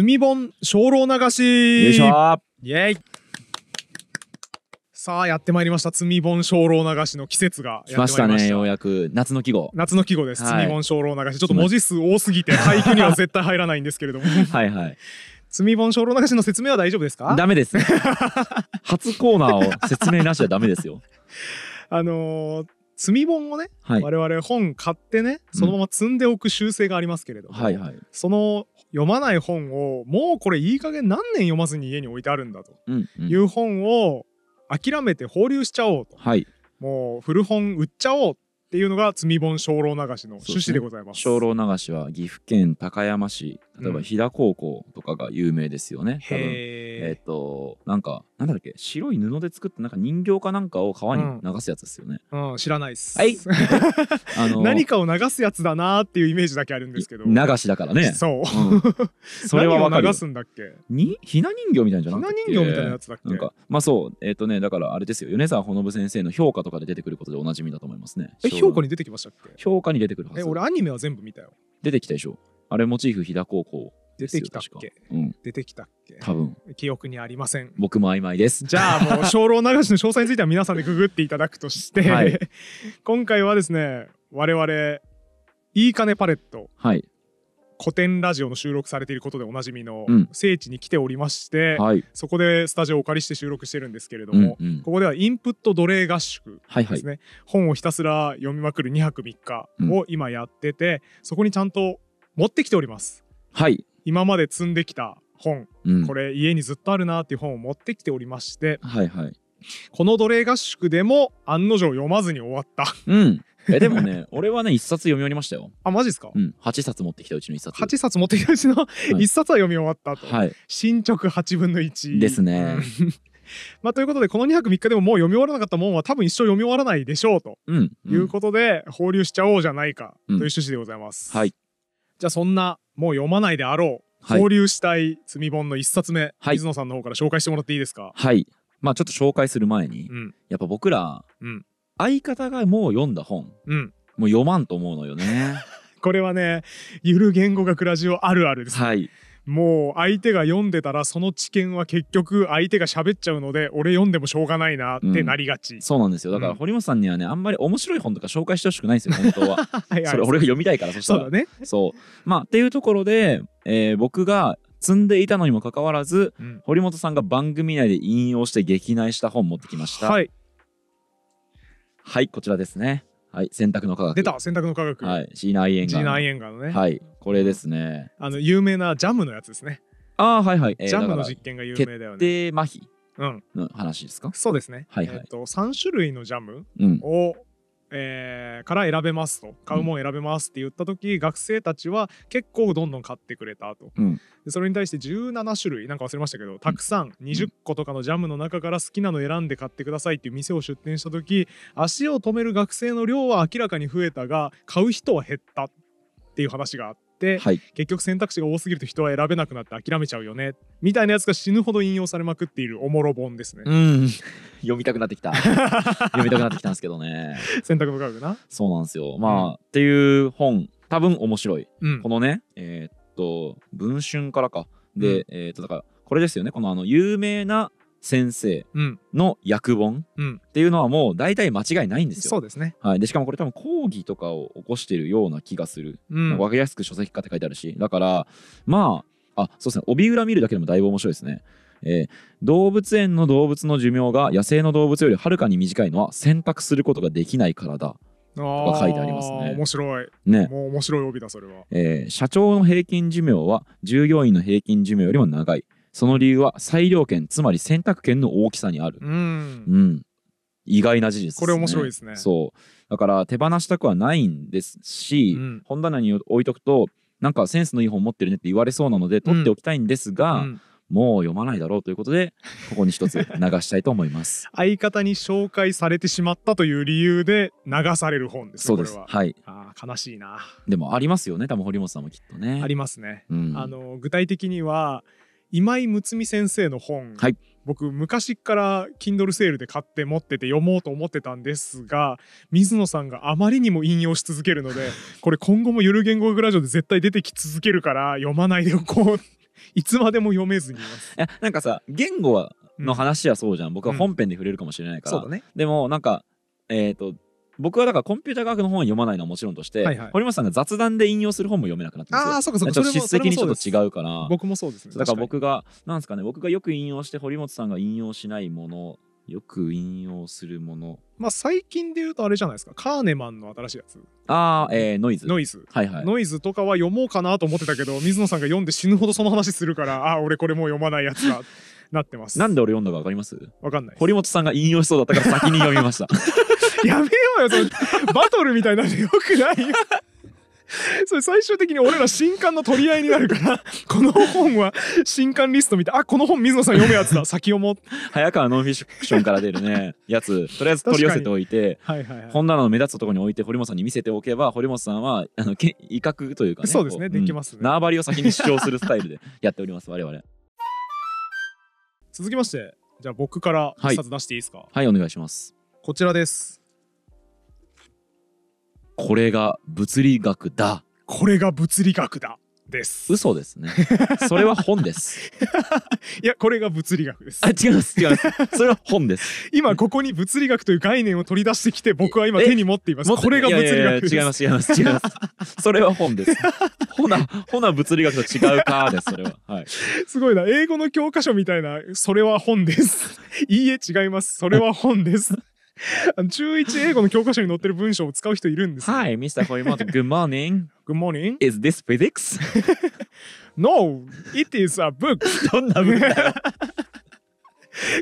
炭本鐘楼流ししイェイさあやってまいりました「罪本鐘楼流し」の季節がやってまいりましたねようやく夏の季語夏の季語です「罪本鐘楼流し」ちょっと文字数多すぎて俳句 には絶対入らないんですけれどもはいはい罪本鐘楼流しの説明は大丈夫ですかダメです 初コーナーを説明なしはダメですよ あのー積本をね、はい、我々本買ってねそのまま積んでおく習性がありますけれども、はいはい、その読まない本をもうこれいい加減何年読まずに家に置いてあるんだという本を諦めて放流しちゃおうと、はい、もう古本売っちゃおうっていうのが「罪本精霊流し」の趣旨でございます。すね、流しは岐阜県高山市例えば飛騨高校とかが有名ですよね、うん、多分えっ、となんかなんだっけ白い布で作ったなんか人形かなんかを川に流すやつですよね、うん、知らないっすはい あの何かを流すやつだなっていうイメージだけあるんですけど流しだからねそう、うん、それは分か流すんだっけにひな人形みたいなじゃなくてひな人形みたいなやつだっけなんかまあそうえっ、ー、とねだからあれですよ米沢ほ先生の評価とかで出てくることでおなじみだと思いますねえ評価に出てきましたっけ評価に出てくるはずえ俺アニメは全部見たよ出てきたでしょあれモチーフ日田高校出てきたっけ、うん、出てきたっけ多分記憶にありません僕も曖昧ですじゃあもう精霊流しの詳細については皆さんでググっていただくとして、はい、今回はですね我々いいかねパレット、はい、古典ラジオの収録されていることでおなじみの聖地に来ておりまして、うんはい、そこでスタジオをお借りして収録してるんですけれども、うんうん、ここではインプット奴隷合宿ですね、はいはい、本をひたすら読みまくる2泊3日を今やってて、うん、そこにちゃんと持ってきておりますはい今まで積んできた本、うん、これ家にずっとあるなっていう本を持ってきておりまして、はいはい、この奴隷合宿でも案の定読まずに終わった、うん、えでもね 俺はね一冊読み終わりましたよあマジですか、うん、八冊持ってきたうちの一冊八冊持ってきたうちの一冊は読み終わったと、はい、進捗八分の一。ですね まあ、ということでこの2泊3日でももう読み終わらなかったもんは多分一生読み終わらないでしょうとうん、いうことで、放流しちゃおうじゃないかという趣旨でございます、うんうん、はいじゃあそんなもう読まないであろう、交流したい罪本の1冊目、はい、水野さんの方から紹介してもらっていいですかはいまあちょっと紹介する前に、うん、やっぱ僕ら、うん、相方がもう読んだ本、うん、もう読まんと思うのよね これはねゆる言語学ラジオあるあるです、ね、はいもう相手が読んでたらその知見は結局相手が喋っちゃうので俺読んでもしょうがないなってなりがち、うん、そうなんですよだから堀本さんにはねあんまり面白い本とか紹介してほしくないんですよ本当ははいそれ俺が読みたいからそしたらそうだねそうまあっていうところで、えー、僕が積んでいたのにもかかわらず、うん、堀本さんが番組内で引用して劇内した本持ってきましたはい、はい、こちらですねはい、選択の科学。出た選択の科学。はい、シーナ・イエンガー。シーナ・イエンガーのね。はい、これですね。あの、有名なジャムのやつですね。ああ、はいはい。ジャムの実験が有名だよね。で、麻痺の話ですかそうですね。はいはい。えっと、三種類のジャムを、えー、から選べますと買うもん選べますって言った時、うん、学生たちは結構どんどん買ってくれたと、うん、でそれに対して17種類なんか忘れましたけどたくさん20個とかのジャムの中から好きなの選んで買ってくださいっていう店を出店した時足を止める学生の量は明らかに増えたが買う人は減ったっていう話があって。、はい、結局選択肢が多すぎると人は選べなくなって諦めちゃうよねみたいなやつが死ぬほど引用されまくっているおもろ本ですね。うん、読みたくなってきた 読みたくなってきたんですけどね。選択深くなそうなんですよ、まあ、うん、っていう本多分面白い、うん、このねえー、っと「文春」からかで、えー、っとだからこれですよねこのあの有名な先生の訳本っていうのはもう大体間違いないんですよ。そうですね、はい、でしかもこれ多分講義とかを起こしてるような気がする、うん、分かりやすく書籍化って書いてあるしだからまああそうですね帯裏見るだけでもだいぶ面白いですね。えー、動物園の動物の寿命が野生の動物よりはるかに短いのは選択することができないからだとか書いてありますね。面白い。ね。もう面白い帯だそれは、えー。社長の平均寿命は従業員の平均寿命よりも長い。その理由は裁量権つまり選択権の大きさにある、うん、うん、意外な事実ね、これ面白いですねそうだから手放したくはないんですし、うん、本棚に置いとくとなんかセンスのいい本持ってるねって言われそうなので取っておきたいんですが、うんもう読まないだろうということでここに一つ 流したいと思います相方に紹介されてしまったという理由で流される本です、ね、そうですはいあ悲しいなでもありますよね多分堀本さんもきっとねありますね、うん、あの具体的には今井睦美先生の本、はい、僕昔から Kindle セールで買って持ってて読もうと思ってたんですが水野さんがあまりにも引用し続けるので これ今後もゆる言語学ラジオで絶対出てき続けるから読まないでおこう いつまでも読めずにいますいなんかさ言語はの話はそうじゃん、うん、僕は本編で触れるかもしれないから、うんね、でもなんかえっ、ー、と僕はだからコンピューター科学の本は読まないのはもちろんとして、はいはい、堀本さんが雑談で引用する本も読めなくなってああそうかそうかちょっと質的にちょっと違うから僕もそうです、ね、だから僕がなんですかね僕がよく引用して堀本さんが引用しないものよく引用するものまあ最近で言うとあれじゃないですかカーネマンの新しいやつああ、えー、ノイズノイズ、はいはい、ノイズとかは読もうかなと思ってたけど水野さんが読んで死ぬほどその話するからああ俺これもう読まないやつだなってますなんで俺読んだか分かります分かんない堀本さんが引用しそうだったから先に読みました やめようよそのバトルみたいなのよくないよ それ最終的に俺ら新刊の取り合いになるから この本は新刊リスト見てあこの本水野さん読むやつだ先読もう早川ノンフィクションから出るねやつとりあえず取り寄せておいて、はいはいはい、本棚の目立つところに置いて堀本さんに見せておけば堀本さんはあの威嚇というか、ね、そうですねできます、ね、うん、縄張りを先に主張するスタイルでやっております我々続きましてじゃあ僕から一冊出していいですか、はい、はい、お願いしますこちらですこれが物理学だこれが物理学だです嘘ですねそれは本です いやこれが物理学ですあ違います違いますそれは本です今ここに物理学という概念を取り出してきて僕は今手に持っていますこれが物理学違います違います違いますそれは本ですほなほな物理学と違うかですそれははいすごいな英語の教科書みたいなそれは本です いいえ違いますそれは本です あの中1英語の教科書に載ってる文章を使う人いるんですは Hi, Mr. h o r m o t Good morning. Good morning. Is this physics? no, it is a book. どんな文だよ。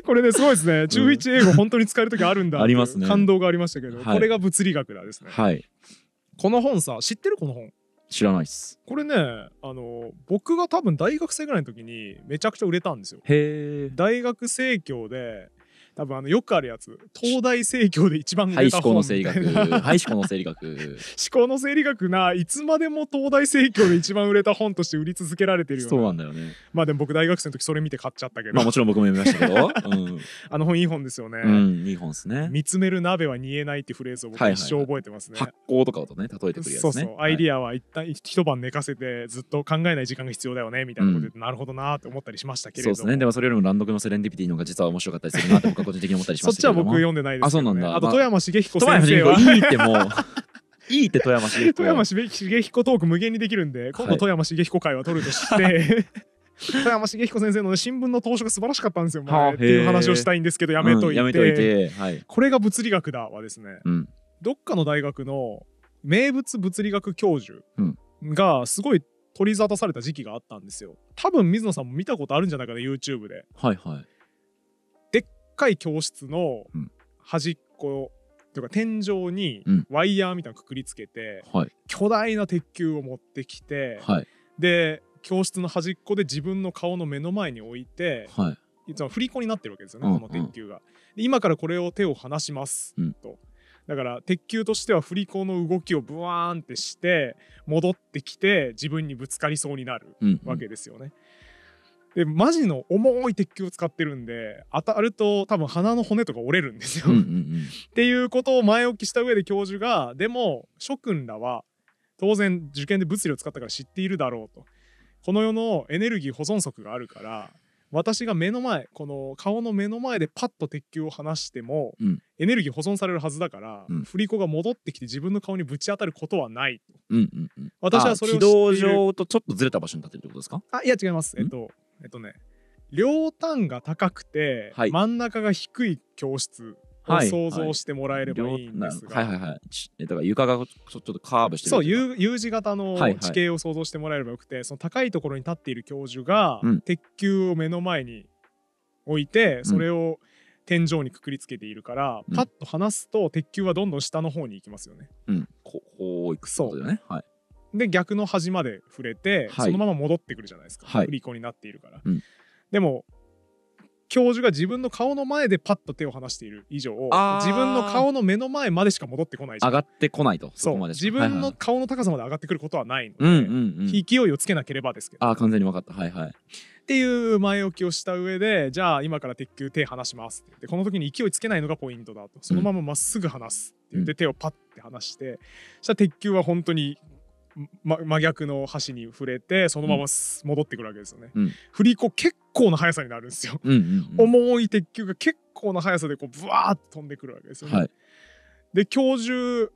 これねすごいですね。中1英語本当に使える時あるんだ。ありますね。感動がありましたけど、これが物理学だですね。はい。この本さ知ってるこの本。知らないっす。これねあの僕が多分大学生ぐらいの時にめちゃくちゃ売れたんですよ。へえ。大学生協で多分あのよくあるやつ東大生協で一番売れた本みたいなはい思考の生理学 思考の生理学ないつまでも東大生協で一番売れた本として売り続けられてるよそうなんだよねまあでも僕大学生の時それ見て買っちゃったけどまあもちろん僕も読みましたけど、うん、あの本いい本ですよね、うん、いい本ですね見つめる鍋は煮えないってフレーズを僕一生覚えてますね、はいはい、発酵とかとね例えてくるやつねそうそう、アイディアは一旦一晩寝かせてずっと考えない時間が必要だよねみたいなことで、うん、なるほどなって思ったりしましたけれどそうですねでもそれよりも乱読のセレンディピティの方が実は面白かったりするなって僕か個人的に思ったりしましそっちは僕読んでないです、ね、あそうなんだあと富山茂彦先生は、いいってもういいって富山茂彦富山茂彦トーク無限にできるんで今度富山茂彦会は取るとして、はい 富山茂彦先生の、新聞の投書が素晴らしかったんですよ、前っていう話をしたいんですけどやめといてうん、いてはい、これが物理学だはですね、うん、どっかの大学の名物物理学教授がすごい取り沙汰された時期があったんですよ多分水野さんも見たことあるんじゃないかな YouTube で、はいはい、高い教室の端っこ、というか天井にワイヤーみたいなくくりつけて、うん巨大な鉄球を持ってきて、はい、で教室の端っこで自分の顔の目の前に置いて、はい、つも振り子になってるわけですよね、うんうん、この鉄球が。で今からこれを手を離します、うん、と。だから鉄球としては振り子の動きをブワーンってして戻ってきて自分にぶつかりそうになるわけですよね。うんうん、でマジの重い鉄球を使ってるんで当たると多分鼻の骨とか折れるんですよ っていうことを前置きした上で教授がでも諸君らは当然受験で物理を使ったから知っているだろうとこの世のエネルギー保存則があるから私が目の前この顔の目の前でパッと鉄球を離しても、うん、エネルギー保存されるはずだから、うん、振り子が戻ってきて自分の顔にぶち当たることはない、うんうんうん、私はそれを軌道上とちょっとずれた場所に立ってるってことですかあいや違います、えっとえっとね両端が高くて、はい真ん中が低い教室を想像してもらえればいいんですが、はいはいはいちだから床がちょちょっとカーブしてるそう U, U 字型の地形を想像してもらえればよくて、その高いところに立っている教授が、うん鉄球を目の前に置いてそれを天井にくくりつけているから、うんパッと離すと鉄球はどんどん下の方に行きますよね。うんここういくそうだよねはいで逆の端まで触れて、はい、そのまま戻ってくるじゃないですか、はい、振り子になっているから、うん、でも教授が自分の顔の前でパッと手を離している以上自分の顔の目の前までしか戻ってこない上がってこないとそう自分の顔の高さまで上がってくることはないので、うんうん勢いをつけなければですけどあ完全に分かったはいはいっていう前置きをした上でじゃあ今から鉄球手離しますってこの時に勢いつけないのがポイントだとそのまままっすぐ離すって言って、手をパッて離して、うん、したら鉄球は本当にま、真逆の橋に触れてそのまま戻ってくるわけですよね。うん、振り子結構な速さになるんですよ。重い鉄球が結構な速さでこうブワーッと飛んでくるわけですよね。はい、で教授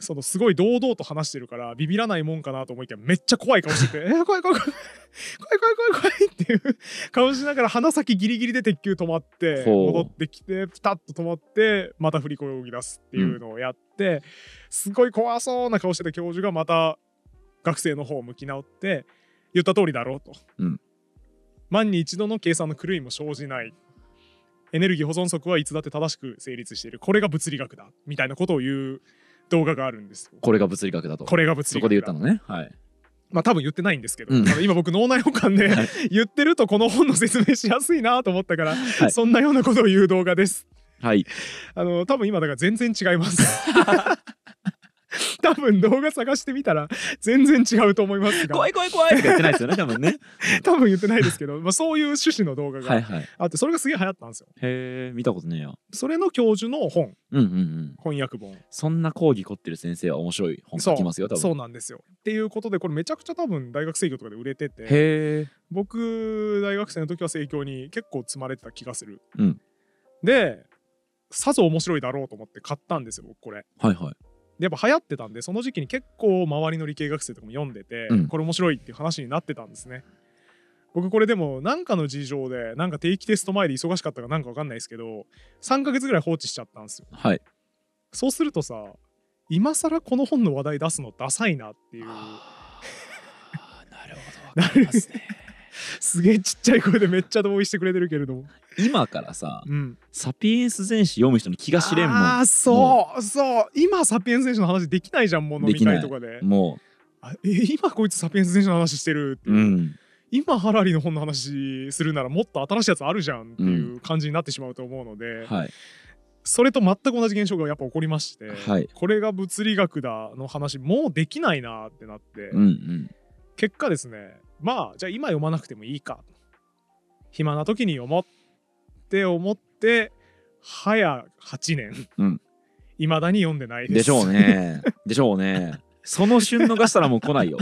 そのすごい堂々と話してるからビビらないもんかなと思いきやめっちゃ怖い顔してて「えー、怖い怖い怖い怖い怖い怖い怖い」っていう顔しながら鼻先ギリギリで鉄球止まって戻ってきてピタッと止まってまた振り子を動き出すっていうのをやって、うん、すごい怖そうな顔してた教授がまた学生の方を向き直って「言った通りだろうと」うん、万に一度の計算の狂いも生じない」エネルギー保存則はいつだって正しく成立しているこれが物理学だみたいなことを言う動画があるんですこれが物理学だとこれが物理学そこで言ったのねはいまあ多分言ってないんですけど、うん、今僕脳内保管で、はい、言ってるとこの本の説明しやすいなと思ったから、はい、そんなようなことを言う動画ですはいあの多分今だから全然違います 多分動画探してみたら全然違うと思いますが怖い怖い怖いとか言ってないですよね 多分ね多分言ってないですけど、まあ、そういう趣旨の動画があって、はいはい、それがすげえ流行ったんですよへえ見たことねえやそれの教授の本、うんうんうん、翻訳本そんな講義凝ってる先生は面白い本書きますよ多分そうなんですよっていうことでこれめちゃくちゃ多分大学生業とかで売れててへえ僕大学生の時は生協に結構積まれてた気がする、うん、でさぞ面白いだろうと思って買ったんですよ僕これはいはいやっぱ流行ってたんでその時期に結構周りの理系学生とかも読んでて、うん、これ面白いっていう話になってたんですね。僕これでも何かの事情でなんか定期テスト前で忙しかったかなんか分かんないですけど3ヶ月ぐらい放置しちゃったんですよ。はい、そうするとさ今更この本の話題出すのダサいなっていう。なるほど分かりますね。すげえちっちゃい声でめっちゃ同意してくれてるけれども今からさ、うん、サピエンス全史読む人に気が知れんもんああそうそう今サピエンス全史の話できないじゃんもう飲み会とかでもうえ今こいつサピエンス全史の話してるってう、うん、今ハラリの本の話するならもっと新しいやつあるじゃんっていう感じになってしまうと思うので、うん、はいそれと全く同じ現象がやっぱ起こりまして、はい、これが物理学だの話もうできないなってなって、うんうん、結果ですねまあじゃあ今読まなくてもいいか暇な時に読もうって思って早八年いま、未だに読んでないですでしょうね でしょうねその旬の逃したらもう来ないよ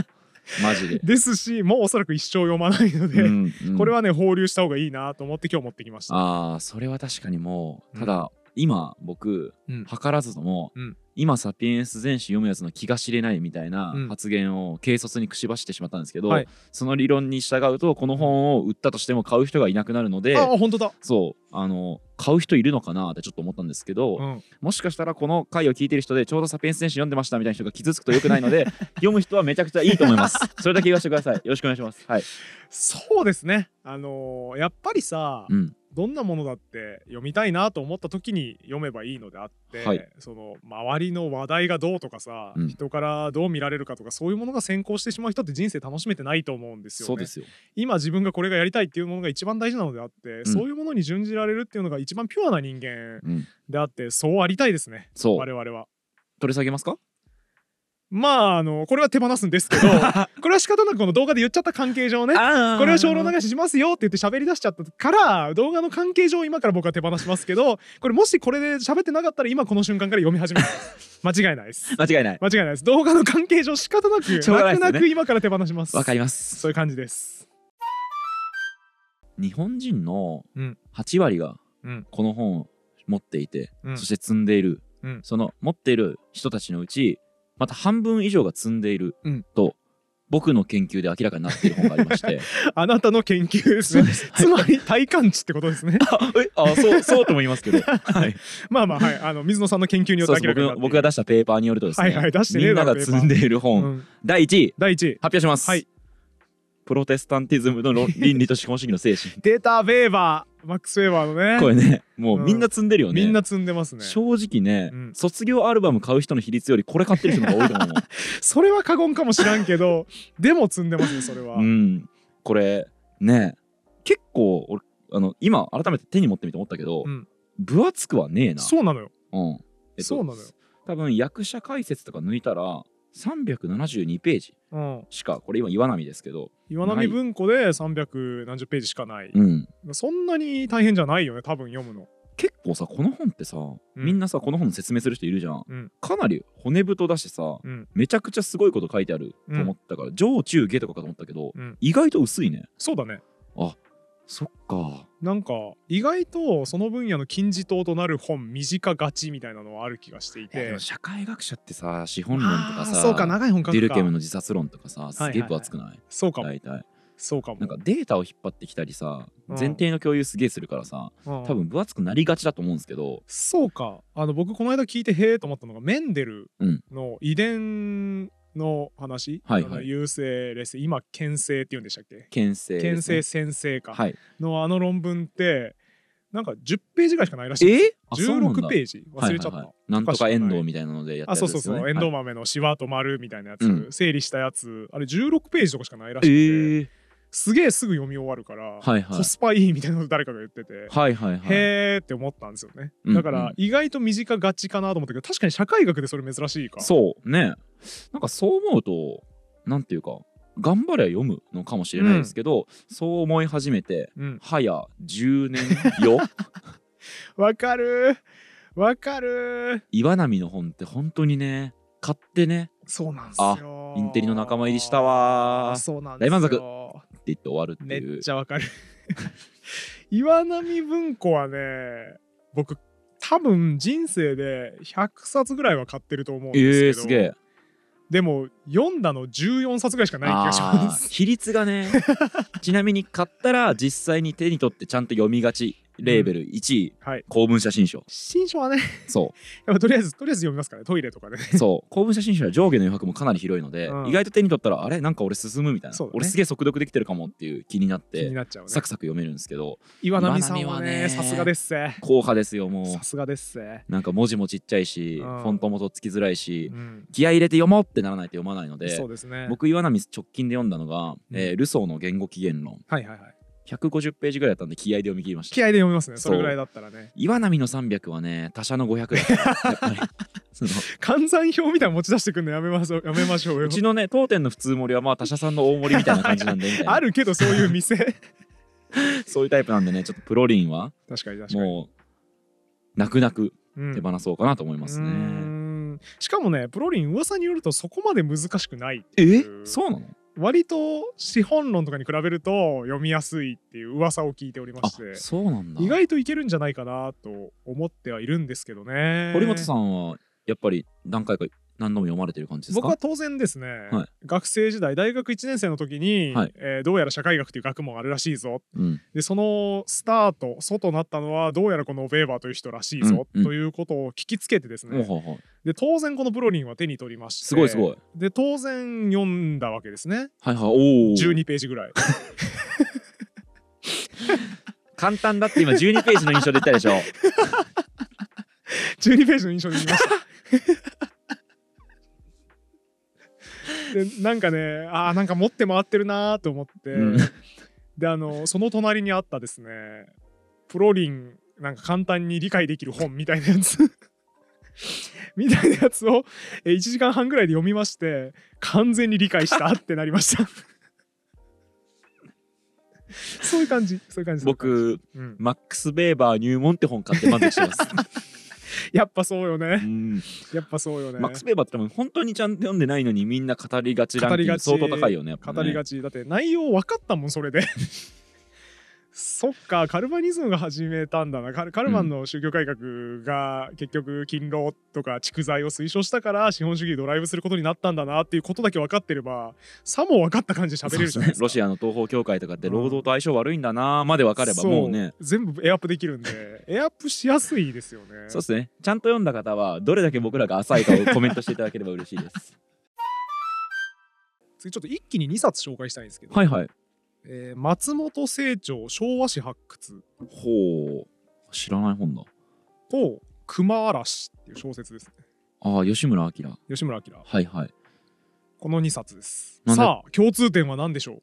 マジでですしもうおそらく一生読まないので、うんうんこれはね放流した方がいいなと思って今日持ってきましたああそれは確かにもうただ、今僕うん図らずとも、うん今サピエンス全史読むやつの気が知れないみたいな発言を軽率にくしばしてしまったんですけど、うんはい、その理論に従うとこの本を売ったとしても買う人がいなくなるのであ本当だそうあの買う人いるのかなってちょっと思ったんですけど、うん、もしかしたらこの回を聞いてる人でちょうど「サピエンス全史読んでましたみたいな人が傷つくとよくないので 読む人はめちゃくちゃいいと思いますそれだけ言わせてくださいよろしくお願いします、はい、そうですねあのー、やっぱりさ、うんどんなものだって読みたいなと思った時に読めばいいのであって、はい、その周りの話題がどうとかさ、うん、人からどう見られるかとかそういうものが先行してしまう人って人生楽しめてないと思うんですよね。よ今自分がこれがやりたいっていうものが一番大事なのであって、うん、そういうものに準じられるっていうのが一番ピュアな人間であって、そうありたいですね我々は。取り下げますかまあ、あの、これは手放すんですけど、これは仕方なくこの動画で言っちゃった関係上ね、これは小論流ししますよって言って喋り出しちゃったから、動画の関係上今から僕は手放しますけど、これもしこれで喋ってなかったら今この瞬間から読み始めます。間違いないです。間違いない。間違いないです。動画の関係上仕方なく、なくなく今から手放します。わ、かります。そういう感じです。日本人の8割がこの本を持っていて、そして積んでいる、その持っている人たちのうち、また半分以上が積んでいると、うん、僕の研究で明らかになっている本がありまして あなたの研究です、つまり体感値ってことですね あそうそうとも言いますけど、はい、まあまあはいあの水野さんの研究によって明らかになって僕が出したペーパーによるとですね、はいはい、出してねみんなが積んでいる本、第1位第1位発表します、はい、プロテスタンティズムの倫理と資本主義の精神データ・ベーバーマックス・ウェーバーのねこれねもうみんな積んでるよね、みんな積んでますね正直ね、うん、卒業アルバム買う人の比率よりこれ買ってる人が多いと思う それは過言かもしらんけどでも積んでますねそれはうんこれね結構あの今改めて手に持ってみて思ったけど、うん、分厚くはねえなそうなのようん、えっと、そうなのよ多分役者解説とか抜いたら372ページしか、うん、これ今岩波ですけど岩波文庫で300何十ページしかない、うん、そんなに大変じゃないよね多分読むの結構さこの本ってさ、みんなさこの本説明する人いるじゃん、うん、かなり骨太だしさ、うん、めちゃくちゃすごいこと書いてあると思ったから、上中下とかかと思ったけど、意外と薄いねそうだねあそっかなんか意外とその分野の金字塔となる本短がちみたいなのはある気がしていて社会学者ってさ資本論とかさそうか長い本デュルケムの自殺論とかさすげえ分厚くないはいはいはい、そうかも大体そうかもなんかデータを引っ張ってきたりさ前提の共有すげえするからさ、うん、多分分厚くなりがちだと思うんですけどそうかあの僕この間聞いてへえと思ったのがメンデルの遺伝の話、はいはい、優勢劣勢今県政って言うんでしたっけ県政、ね、県政先生か、はい、のあの論文ってなんか10ページぐらいしかないらしいえ16ページ忘れちゃった、はいはいはい、なんとか遠藤みたいなのでやったやつ、ね、あそうそうそう、はい、遠藤豆のしわと丸みたいなやつ、うん、整理したやつあれ16ページとかしかないらしいえーすげえすぐ読み終わるから、はいはい、コスパいいみたいなこと誰かが言ってて、はいはいはい、へーって思ったんですよね、だから意外と身近がちかなと思ったけど確かに社会学でそれ珍しいかそうねなんかそう思うとなんていうか頑張れ読むのかもしれないですけど、うん、そう思い始めて、うん、早10年よ わかるわかる岩波の本って本当にね買ってねそうなんですよインテリの仲間入りしたわそうなんですよ大満足って言って終わるっていう。めっちゃわかる 岩波文庫はね、僕、多分人生で100冊ぐらいは買ってると思うんですけど。えー、すでも読んだの14冊ぐらいしかない気がします比率がね ちなみに買ったら実際に手に取ってちゃんと読みがちレーベル1位、はい、公文写真書。新書はねそうとりあえずとりあえず読みますからねトイレとかでね そう公文写真書は上下の余白もかなり広いので、うん、意外と手に取ったらあれなんか俺進むみたいな、ね、俺すげえ速読できてるかもっていう気になってなっ、ね、サクサク読めるんですけど岩波さんはねさすがですせ硬派ですよもうさすがですせなんか文字もちっちゃいし、うん、フォントもとっつきづらいし、うん、気合入れて読もうってならないと読まないのでそうです、ね、僕岩波直近で読んだのが、えー、ルソーの言語起源論、はいはいはい150ページぐらいだったんで気合で読み切りました気合で読みますねそれぐらいだったらね岩波の300はね他社の500だった やっぱり換算表みたいな持ち出してくんのやめましょうやめましょうようちのね当店の普通盛りはまあ他社さんの大盛りみたいな感じなんで あるけどそういう店 そういうタイプなんでねちょっとプロリンは確かに確かにもう泣く泣く手放そうかなと思いますね、うんしかもねプロリン噂によるとそこまで難しくないえそうなの割と資本論とかに比べると読みやすいっていう噂を聞いておりましてそうなんだ意外といけるんじゃないかなと思ってはいるんですけどね堀本さんはやっぱり何回か何度も読まれてる感じですか僕は当然ですね、はい、学生時代大学1年生の時に、はい、えー、どうやら社会学という学問あるらしいぞ、うん、でそのスタート祖となったのはどうやらこのウェーバーという人らしいぞ、うん、ということを聞きつけてですね、うん、で当然このブロリンは手に取りましてすごいすごいで当然読んだわけですねはいはいお12ページぐらい簡単だって今12ページの印象で言ったでしょ12 ページの印象で言いましたでなんかねああんか持って回ってるなーと思って、うん、であのその隣にあったですねプロリンなんか簡単に理解できる本みたいなやつ みたいなやつを1時間半ぐらいで読みまして完全に理解したってなりましたそういう感じそういう感じ僕、うん、マックス・ベーバー入門って本買って満足します やっぱそうよね、やっぱそうよねマックス・ペーパーって多本当にちゃんと読んでないのにみんな語りがちランキング相当高いよねね語りがちだって内容分かったもんそれでそっかカルバニズムが始めたんだなカルカルマンの宗教改革が結局勤労とか蓄財を推奨したから資本主義ドライブすることになったんだなっていうことだけ分かってればさも分かった感じで喋れるじゃないですか、ね、ロシアの東方教会とかって労働と相性悪いんだなまで分かればもうね、う全部エアップできるんで エアップしやすいですよねそうですねちゃんと読んだ方はどれだけ僕らが浅いかをコメントしていただければ嬉しいです 次ちょっと一気に2冊紹介したいんですけどはいはいえー、松本清張昭和史発掘ほう知らない本だと熊嵐っていう小説ですねああ吉村明吉村明はいはいこの2冊ですさあ共通点は何でしょう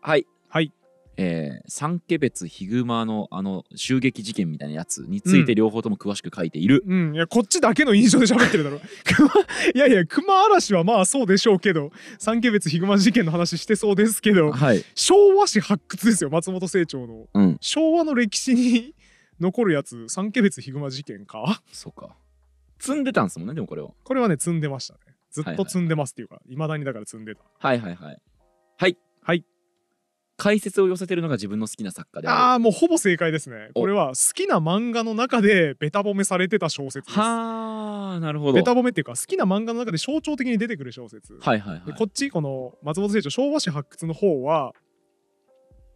はいえー、三毛別ヒグマのあの襲撃事件みたいなやつについて両方とも詳しく書いている、うん、うん、いやこっちだけの印象で喋ってるだろ いやいや熊嵐はまあそうでしょうけど三毛別ヒグマ事件の話してそうですけど、はい、昭和史発掘ですよ松本清張の、うん、昭和の歴史に残るやつ三毛別ヒグマ事件かそうか積んでたんですもんねでもこれをこれはね積んでましたねずっと積んでますっていうか、い、はい、だにだから積んでたはいはいはいはいはい解説を寄せてるのが自分の好きな作家でああもうほぼ正解ですねこれは好きな漫画の中でべた褒めされてた小説ですはあなるほどべた褒めっていうか好きな漫画の中で象徴的に出てくる小説はいはい、はい、こっちこの松本清張昭和史発掘の方は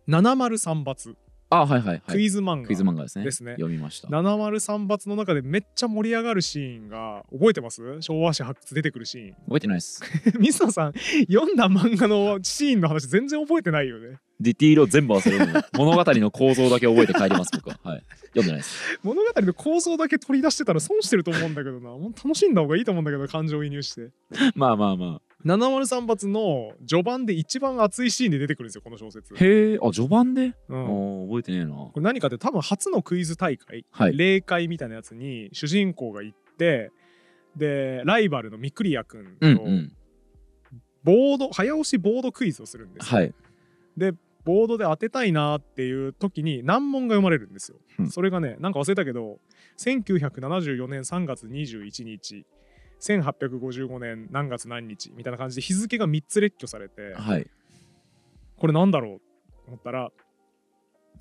703罰あはいはい、はい、クイズ漫画クイズ漫画ですねですね読みました703発の中でめっちゃ盛り上がるシーンが覚えてます昭和史発掘出てくるシーン覚えてないです 水野さん読んだ漫画のシーンの話全然覚えてないよねディティールを全部忘れるの 物語の構造だけ覚えて帰ります僕は、はい、読んでないです物語の構造だけ取り出してたら損してると思うんだけどな楽しんだ方がいいと思うんだけど感情移入して まあまあまあ703発の序盤で一番熱いシーンで出てくるんですよこの小説へえあ序盤で、うん、あ覚えてねえなこれ何かって多分初のクイズ大会、はい、霊界みたいなやつに主人公が行ってでライバルのミクリア君と、うんうんボード早押しボードクイズをするんです、はい、でボードで当てたいなっていう時に難問が生まれるんですよ、うん、それがねなんか忘れたけど1974年3月21日1855年何月何日みたいな感じで日付が3つ列挙されて、はい、これなんだろうと思ったら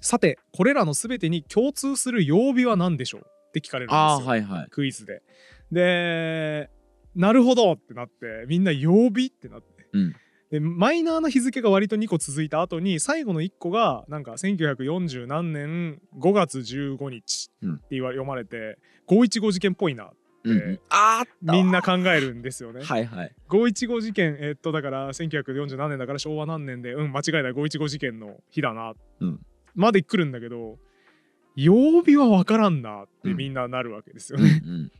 さてこれらの全てに共通する曜日は何でしょうって聞かれるんですよ、はいはい、クイズで。でなるほどってなってみんな曜日ってなって。うんでマイナーな日付が割と2個続いた後に最後の1個がなんか1940何年5月15日って言わ、うん、読まれて515事件っぽいなっうん、あみんな考えるんですよね。はいはい、事件、えー、っとだから1 9 4 7年だから昭和何年でうん間違いない五一五事件の日だな、うん、まで来るんだけど曜日は分からんなってみんななるわけですよね。うんうんうん、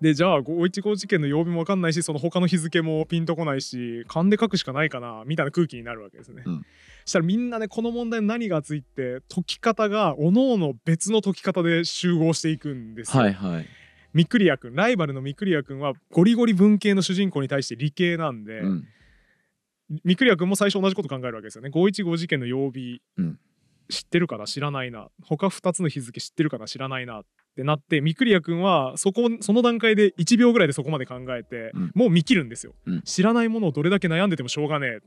でじゃあ五一五事件の曜日も分かんないしその他の日付もピンとこないし勘で書くしかないかなみたいな空気になるわけですね。うん、したらみんなねこの問題何が熱いって解き方がおのおの別の解き方で集合していくんですよ。はいはいミクリア君ライバルのミクリア君はゴリゴリ文系の主人公に対して理系なんで、うん、ミクリア君も最初同じこと考えるわけですよね515事件の曜日、うん、知ってるかな知らないな他2つの日付知ってるかな知らないなってなってミクリア君はそこその段階で1秒ぐらいでそこまで考えて、うん、もう見切るんですよ、うん、知らないものをどれだけ悩んでてもしょうがねえ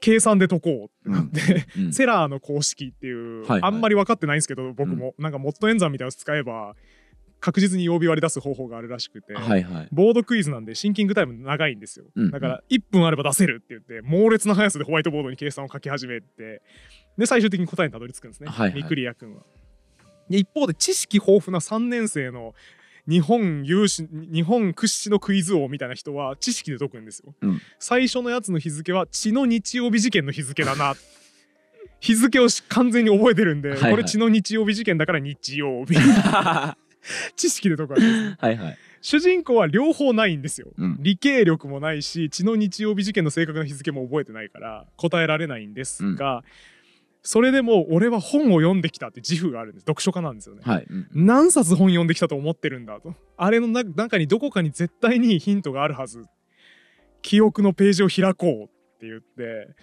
計算で解こうってなって、うん、セラーの公式っていう、はいはい、あんまり分かってないんですけど僕も、うん、なんかモッド演算みたいなの使えば確実に曜日割り出す方法があるらしくて、はいはい、ボードクイズなんでシンキングタイム長いんですよ、うんだから1分あれば出せるって言って猛烈な速さでホワイトボードに計算を書き始めてで最終的に答えにたどり着くんですね、はいはい、ミクリア君は。で一方で知識豊富な3年生の日本有志日本屈指のクイズ王みたいな人は知識で解くんですよ、うん、最初のやつの日付は血の日曜日事件の日付だな 日付を完全に覚えてるんで、はいはい、これ血の日曜日事件だから日曜日 知識でとかです、ね、はいはい主人公は両方ないんですよ、うん、理系力もないし血の日曜日事件の正確な日付も覚えてないから答えられないんですが、うん、それでも俺は本を読んできたって自負があるんです読書家なんですよね、はいうん、何冊本読んできたと思ってるんだとあれの中にどこかに絶対にヒントがあるはず記憶のページを開こうって言って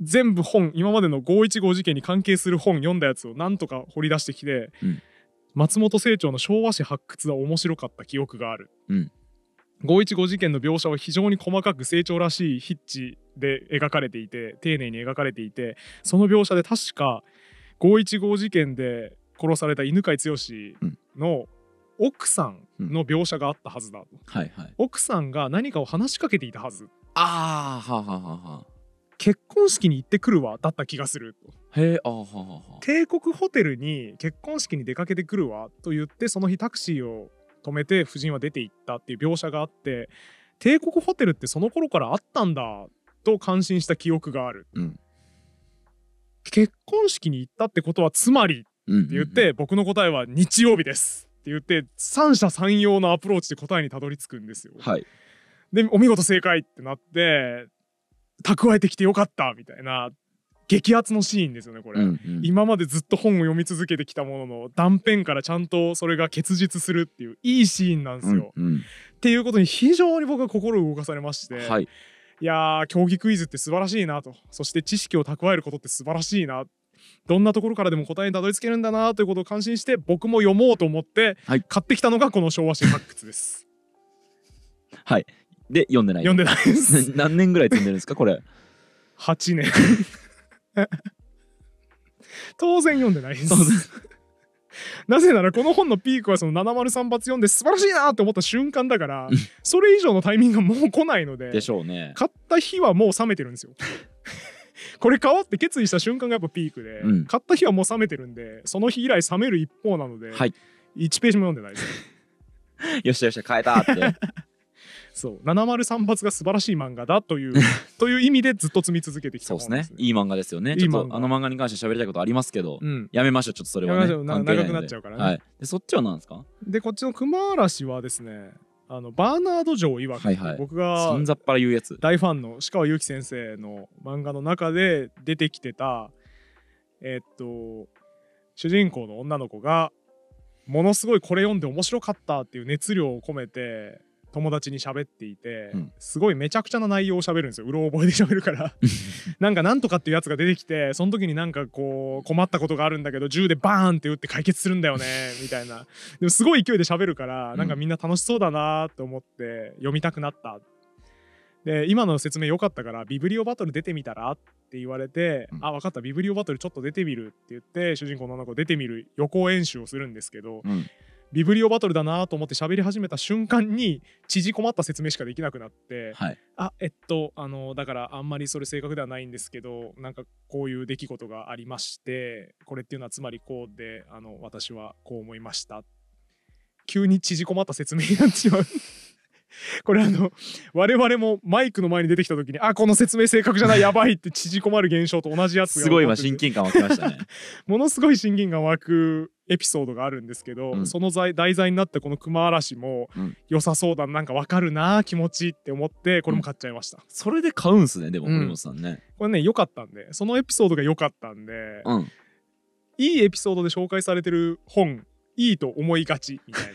全部本今までの515事件に関係する本読んだやつを何とか掘り出してきて、うん松本清張の昭和史発掘は面白かった記憶がある、うん、515事件の描写は非常に細かく清張らしい筆致で描かれていて丁寧に描かれていてその描写で確か515事件で殺された犬飼剛の奥さんの描写があったはずだ、奥さんが何かを話しかけていたはずあーはははは結婚式に行ってくるわだった気がするへえあはは帝国ホテルに結婚式に出かけてくるわと言ってその日タクシーを止めて夫人は出て行ったっていう描写があって帝国ホテルってその頃からあったんだと感心した記憶がある、うん、結婚式に行ったってことはつまりって言って、僕の答えは日曜日ですって言って三者三様のアプローチで答えにたどり着くんですよ。はい、でお見事正解ってなって蓄えてきてよかったみたいな激アツのシーンですよねこれ、うんうん、今までずっと本を読み続けてきたものの断片からちゃんとそれが結実するっていういいシーンなんですよ。うんうん、っていうことに非常に僕は心を動かされまして、はい、いや競技クイズって素晴らしいなとそして知識を蓄えることって素晴らしいなどんなところからでも答えにたどり着けるんだなということを感心して僕も読もうと思って、買ってきたのがこの「昭和史発掘」です。はいで読んでない読んでないです 何年ぐらい積んでるんですかこれ8年 当然読んでないですなぜならこの本のピークはその703発読んで素晴らしいなって思った瞬間だからそれ以上のタイミングがもう来ないのででしょうね買った日はもう冷めてるんですよ これ買おうって決意した瞬間がやっぱピークで、うん、買った日はもう冷めてるんでその日以来冷める一方なので、はい、1ページも読んでないですよしよし買えたってそう703発が素晴らしい漫画だという という意味でずっと積み続けてきた、そうですねいい漫画ですよねいい漫画あの漫画に関して喋りたいことありますけど、うん、やめましょうちょっとそれは、ね、な長くなっちゃうからね、はい、でそっちは何ですかでこっちの熊嵐はですねあのバーナード城いわく、はいはい、僕が大ファンの鹿川祐希先生の漫画の中で出てきてたえっと主人公の女の子がものすごいこれ読んで面白かったっていう熱量を込めて友達に喋っていて、うん、すごいめちゃくちゃな内容を喋るんですようろ覚えで喋るから なんかなんとかっていうやつが出てきてその時になんかこう困ったことがあるんだけど銃でバーンって撃って解決するんだよね みたいなでもすごい勢いで喋るからなんかみんな楽しそうだなと思って読みたくなったで今の説明良かったからビブリオバトル出てみたらって言われて、うん、あ分かったビブリオバトルちょっと出てみるって言って主人公の女の子出てみる予行演習をするんですけど、うん、ビブリオバトルだなと思って喋り始めた瞬間に縮こまった説明しかできなくなって、はい、あえっとあのだからあんまりそれ正確ではないんですけどなんかこういう出来事がありましてこれっていうのはつまりこうであの私はこう思いました急に縮こまった説明になってしまう これあの我々もマイクの前に出てきた時にあこの説明正確じゃないやばいって 縮こまる現象と同じやつがすごい今親近感湧きましたね ものすごい親近感湧くエピソードがあるんですけど、うん、その題材になったこの熊嵐も、うん、良さそうだなんかわかるな気持ちって思ってこれも買っちゃいました、うん、それで買うんすねでも森本さんね、これね良かったんでそのエピソードが良かったんで、いいエピソードで紹介されてる本いいと思いがちみたい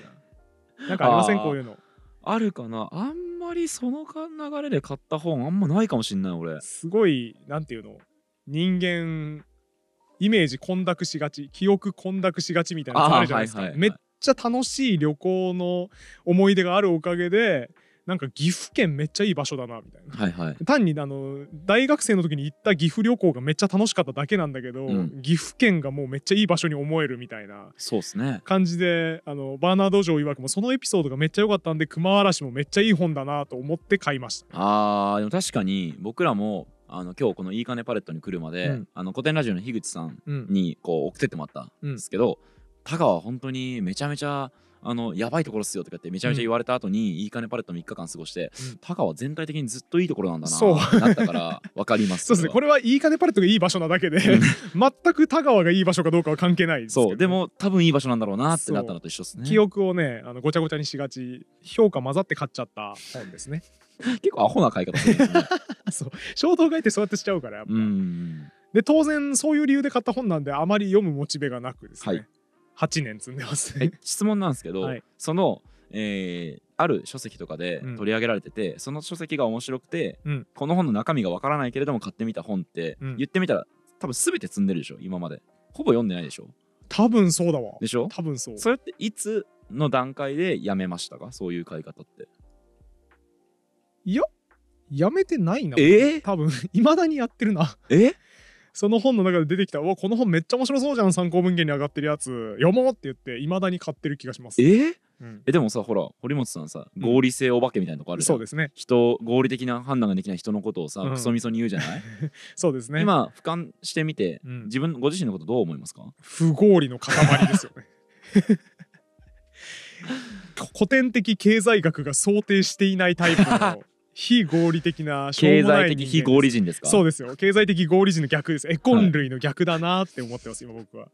ななんかありませんこういうのあるかなあんまりその流れで買った本あんまないかもしんない俺すごいなんていうの人間イメージ混濁しがち記憶混濁しがちみたいなのあるじゃないですか、めっちゃ楽しい旅行の思い出があるおかげでなんか岐阜県めっちゃいい場所だなみたいな、はいはい、単にあの大学生の時に行った岐阜旅行がめっちゃ楽しかっただけなんだけど、うん、岐阜県がもうめっちゃいい場所に思えるみたいな感じで、ね、あのバーナード城いわくもそのエピソードがめっちゃ良かったんで熊嵐もめっちゃいい本だなと思って買いました。あーでも確かに僕らもあの今日この「いいかねパレット」に来るまで、うん、あの古典ラジオの樋口さんにこう送ってってもらったんですけど、うん、田川本当にめちゃめちゃ。あのやばいところっすよとかってめちゃめちゃ言われた後に、いい金パレット3日間過ごして、タカは全体的にずっといいところなんだなそうなったから分かりますそうですねこれはいい金パレットがいい場所なだけで全く田川がいい場所かどうかは関係ないです、ね、そうでも多分いい場所なんだろうなってなったのと一緒ですね記憶をねあのごちゃごちゃにしがち評価混ざって買っちゃった本ですね 結構アホな買い方する、ね、そう衝動買いってそうやってしちゃうからやっぱで当然そういう理由で買った本なんであまり読むモチベがなくですね、はい8年積んでます質問なんですけど、はい、その、えー、ある書籍とかで取り上げられてて、うん、その書籍が面白くて、うん、この本の中身がわからないけれども買ってみた本って、うん、言ってみたら多分全て積んでるでしょ今までほぼ読んでないでしょ多分そうだわでしょ多分そうそれっていつの段階でやめましたかそういう買い方っていややめてないなえー、多分いま だにやってるなえその本の中で出てきた、うわ、この本めっちゃ面白そうじゃん、参考文献に上がってるやつ、読もうって言って、いまだに買ってる気がします。えうん、えでもさほら堀本さんさ合理性お化けみたいなとこあるじゃん、うん、そうですね人合理的な判断ができない人のことをさ、うん、クソみそに言うじゃない そうですね今俯瞰してみて、うん、自分ご自身のことどう思いますか不合理の塊ですよね 古典的経済学が想定していないタイプの非合理的な経済的非合理人ですかそうですよ経済的合理人の逆ですエコン類の逆だなって思ってます、はい、今僕は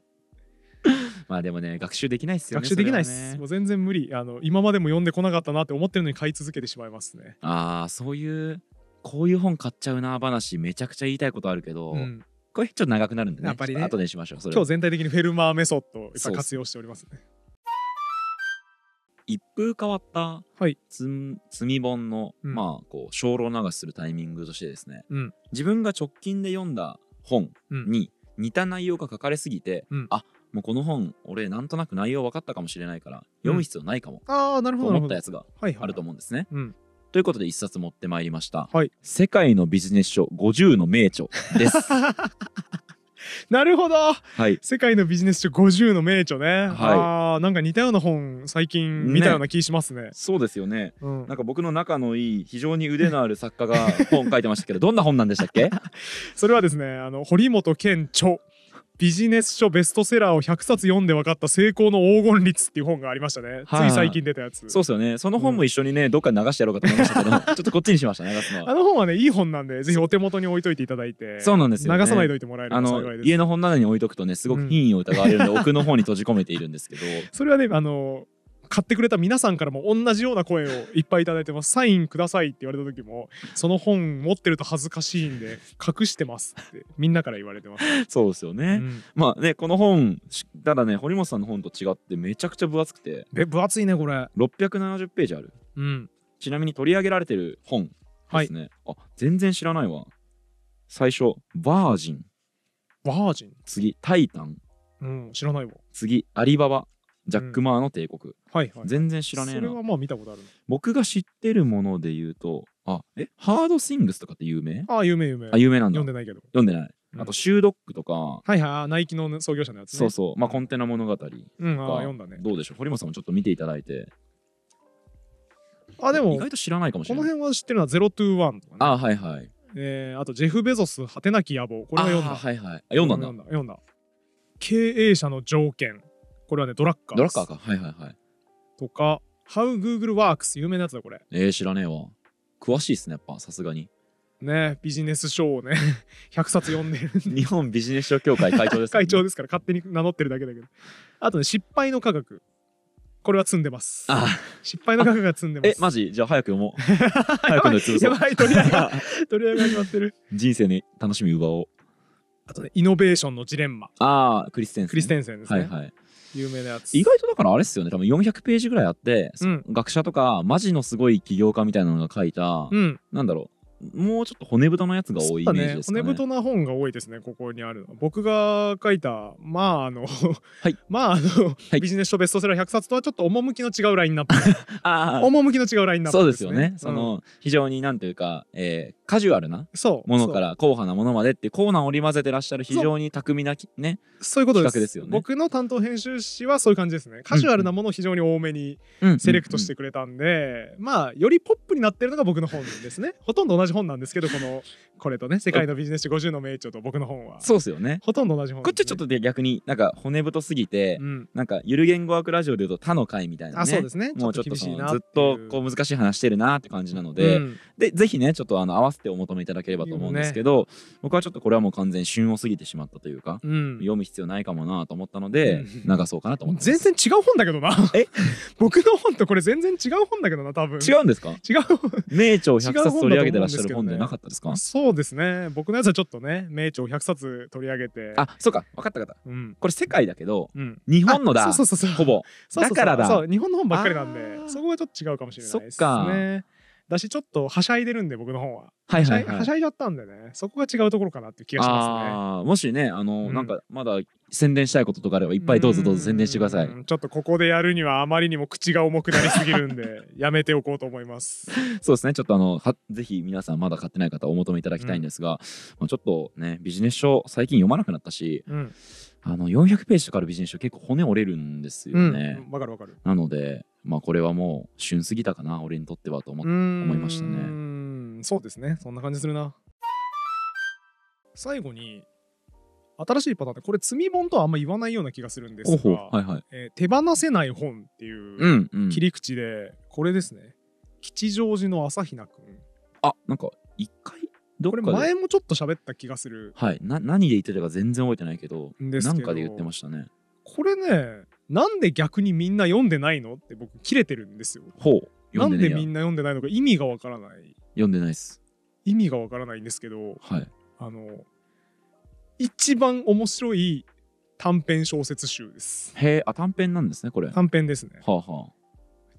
まあでもね学習できないっすよね学習できないっす、ね、もう全然無理あの今までも読んでこなかったなって思ってるのに買い続けてしまいますねああそういうこういう本買っちゃうな話めちゃくちゃ言いたいことあるけど、うん、これちょっと長くなるんでねやっぱりね後でしましょう今日全体的にフェルマーメソッドを活用しておりますね一風変わったはい、積み本の、うん、まあこう精霊流しするタイミングとしてですね、うん、自分が直近で読んだ本に似た内容が書かれすぎて、うん、あもうこの本俺なんとなく内容分かったかもしれないから読む必要ないかも、ああなるほどと思ったやつがあると思うんですね。ということで一冊持ってまいりました、はい、世界のビジネス書50の名著です なるほど、はい、世界のビジネス書50の名著ね、はい、あなんか似たような本最近見たような気しますね、ね、そうですよね、うん、なんか僕の仲のいい非常に腕のある作家が本書いてましたけどどんな本なんでしたっけ それはですねあの堀本健著ビジネス書ベストセラーを100冊読んで分かった成功の黄金率っていう本がありましたね、はつい最近出たやつそうですよねその本も一緒にね、うん、どっか流してやろうかと思いましたけどちょっとこっちにしました流すのはあの本はねいい本なんでぜひお手元に置いといていただいてそうなんですよ、ね、流さないといてもらえるあの家の本棚に置いとくとねすごく品位を疑われるんで、うん、奥の方に閉じ込めているんですけど それはねあの買ってくれた皆さんからも同じような声をいっぱい頂いてますサインくださいって言われた時もその本持ってると恥ずかしいんで隠してますってみんなから言われてますそうですよね、うん、まあねこの本ただね堀本さんの本と違ってめちゃくちゃ分厚くてえ分厚いねこれ670ページある、うん、ちなみに取り上げられてる本ですね、はい、あ全然知らないわ最初バージンバージン次タイタンうん知らないわ次アリババジャック・マーの帝国、はいはい、全然知らねえなそれはまあ見たことある僕が知ってるもので言うとあえハード・シングスとかって有名あ有名有名あ有名なんだ読んでないけど読んでないあと、シュードックとか、はいはい、ナイキの創業者のやつ、ね、そうそう、まあ、コンテナ物語とか、うん、あ読んだね。どうでしょう、堀本さんもちょっと見ていただいて。あ、でも、意外と知らないかもしれない。この辺は知ってるのは、ゼロトゥーワンとか、ね、あ、はいはい。えー、あと、ジェフ・ベゾス、果てなき野望、これは読んだ。はいはい。読んだんだ。読んだ。経営者の条件。これはね、ドラッカー。ドラッカーか。はいはいはい。とか、How Google Works 有名なやつだこれ。えー、知らねえわ。詳しいっすね、やっぱ、さすがに。ね、ビジネス書をね、100 冊読んでる。日本ビジネス書協会会長です、ね、会長ですから、勝手に名乗ってるだけだけど。あとね、失敗の科学。これは積んでます。ああ失敗の科学が積んでます。え、マジじゃあ早く読もう。早くのつ やばい、取り上げ 取り上げが始まってる。人生に楽しみ奪おう。あとね、イノベーションのジレンマ。ああ、クリステンセン。クリステンセンですね。はいはい。有名なやつ意外とだからあれっすよね多分400ページぐらいあって、うん学者とかマジのすごい起業家みたいなのが書いた、うんなんだろうもうちょっと骨太のやつが多いイメージですね、ね、骨太な本が多いですねここにあるの僕が書いたまああの、はい、まああの、はい、ビジネス書ベストセラー100冊とはちょっと趣の違うラインナップ あ趣の違うラインナップ、ね、そうですよね、うん、その非常になんというか、えー、カジュアルなものから硬派なものまでってコーナーを織り交ぜてらっしゃる非常に巧みなねそういうことですよね僕の担当編集士はそういう感じですねカジュアルなものを非常に多めにセレクトしてくれたんで、まあよりポップになってるのが僕の本ですねほとんど同じ同じ本なんですけどこのこれとね「世界のビジネス五50の名著」と僕の本はそうですよねほとんど同じ本、ね、こっちちょっとで逆になんか骨太すぎて、うん、なんかゆる言語学ラジオで言うと他の回みたいな、ね、あそうですねもうちょっとずっとこう難しい話してるなって感じなので、うん、でぜひねちょっとあの合わせてお求めいただければと思うんですけど、ね、僕はちょっとこれはもう完全旬を過ぎてしまったというか、うん、読む必要ないかもなと思ったので、流そうかなと思って全然違う本だけどなえ 僕の本とこれ全然違う本だけどな多分違うんですか違う名著を100冊取り上げてらっしゃる本じゃなかったですかそうそうですね僕のやつはちょっとね名著を100冊取り上げてあそうか分かった分かった、うん、これ世界だけど、うん、日本のだそうそうそうほぼだからだそう日本の本ばっかりなんでそこはちょっと違うかもしれないですねそっかだしちょっとはしゃいでるんで僕の本ははいはい、はい、はしゃいじゃったんでねそこが違うところかなって気がしますねもしねあの、うん、なんかまだ宣伝したいこととかあればいっぱいどうぞどうぞ宣伝してくださいちょっとここでやるにはあまりにも口が重くなりすぎるんで やめておこうと思いますそうですねちょっとあのはぜひ皆さんまだ買ってない方お求めいただきたいんですが、うん、ちょっとねビジネス書最近読まなくなったし、うん、あの400ページとかあるビジネス書結構骨折れるんですよねわ、うん、かるわかるなのでまあこれはもう旬すぎたかな俺にとってはと思思いましたねそうですねそんな感じするな最後に新しいパターンでこれ積み本とはあんま言わないような気がするんですが、はいはい、えー、手放せない本っていう切り口で、これですね吉祥寺の朝比奈君あなんか一回これ前もちょっと喋った気がするはいな何で言ってたか全然覚えてないけどけなんかで言ってましたねこれねなんで逆にみんな読んでないのって僕切れてるんですよほうなんでみんな読んでないのか意味がわからない読んでないです意味がわからないんですけど、はい、あの一番面白い短編小説集です。へえ、あ、短編なんですね、これ。短編ですね。はあはあ。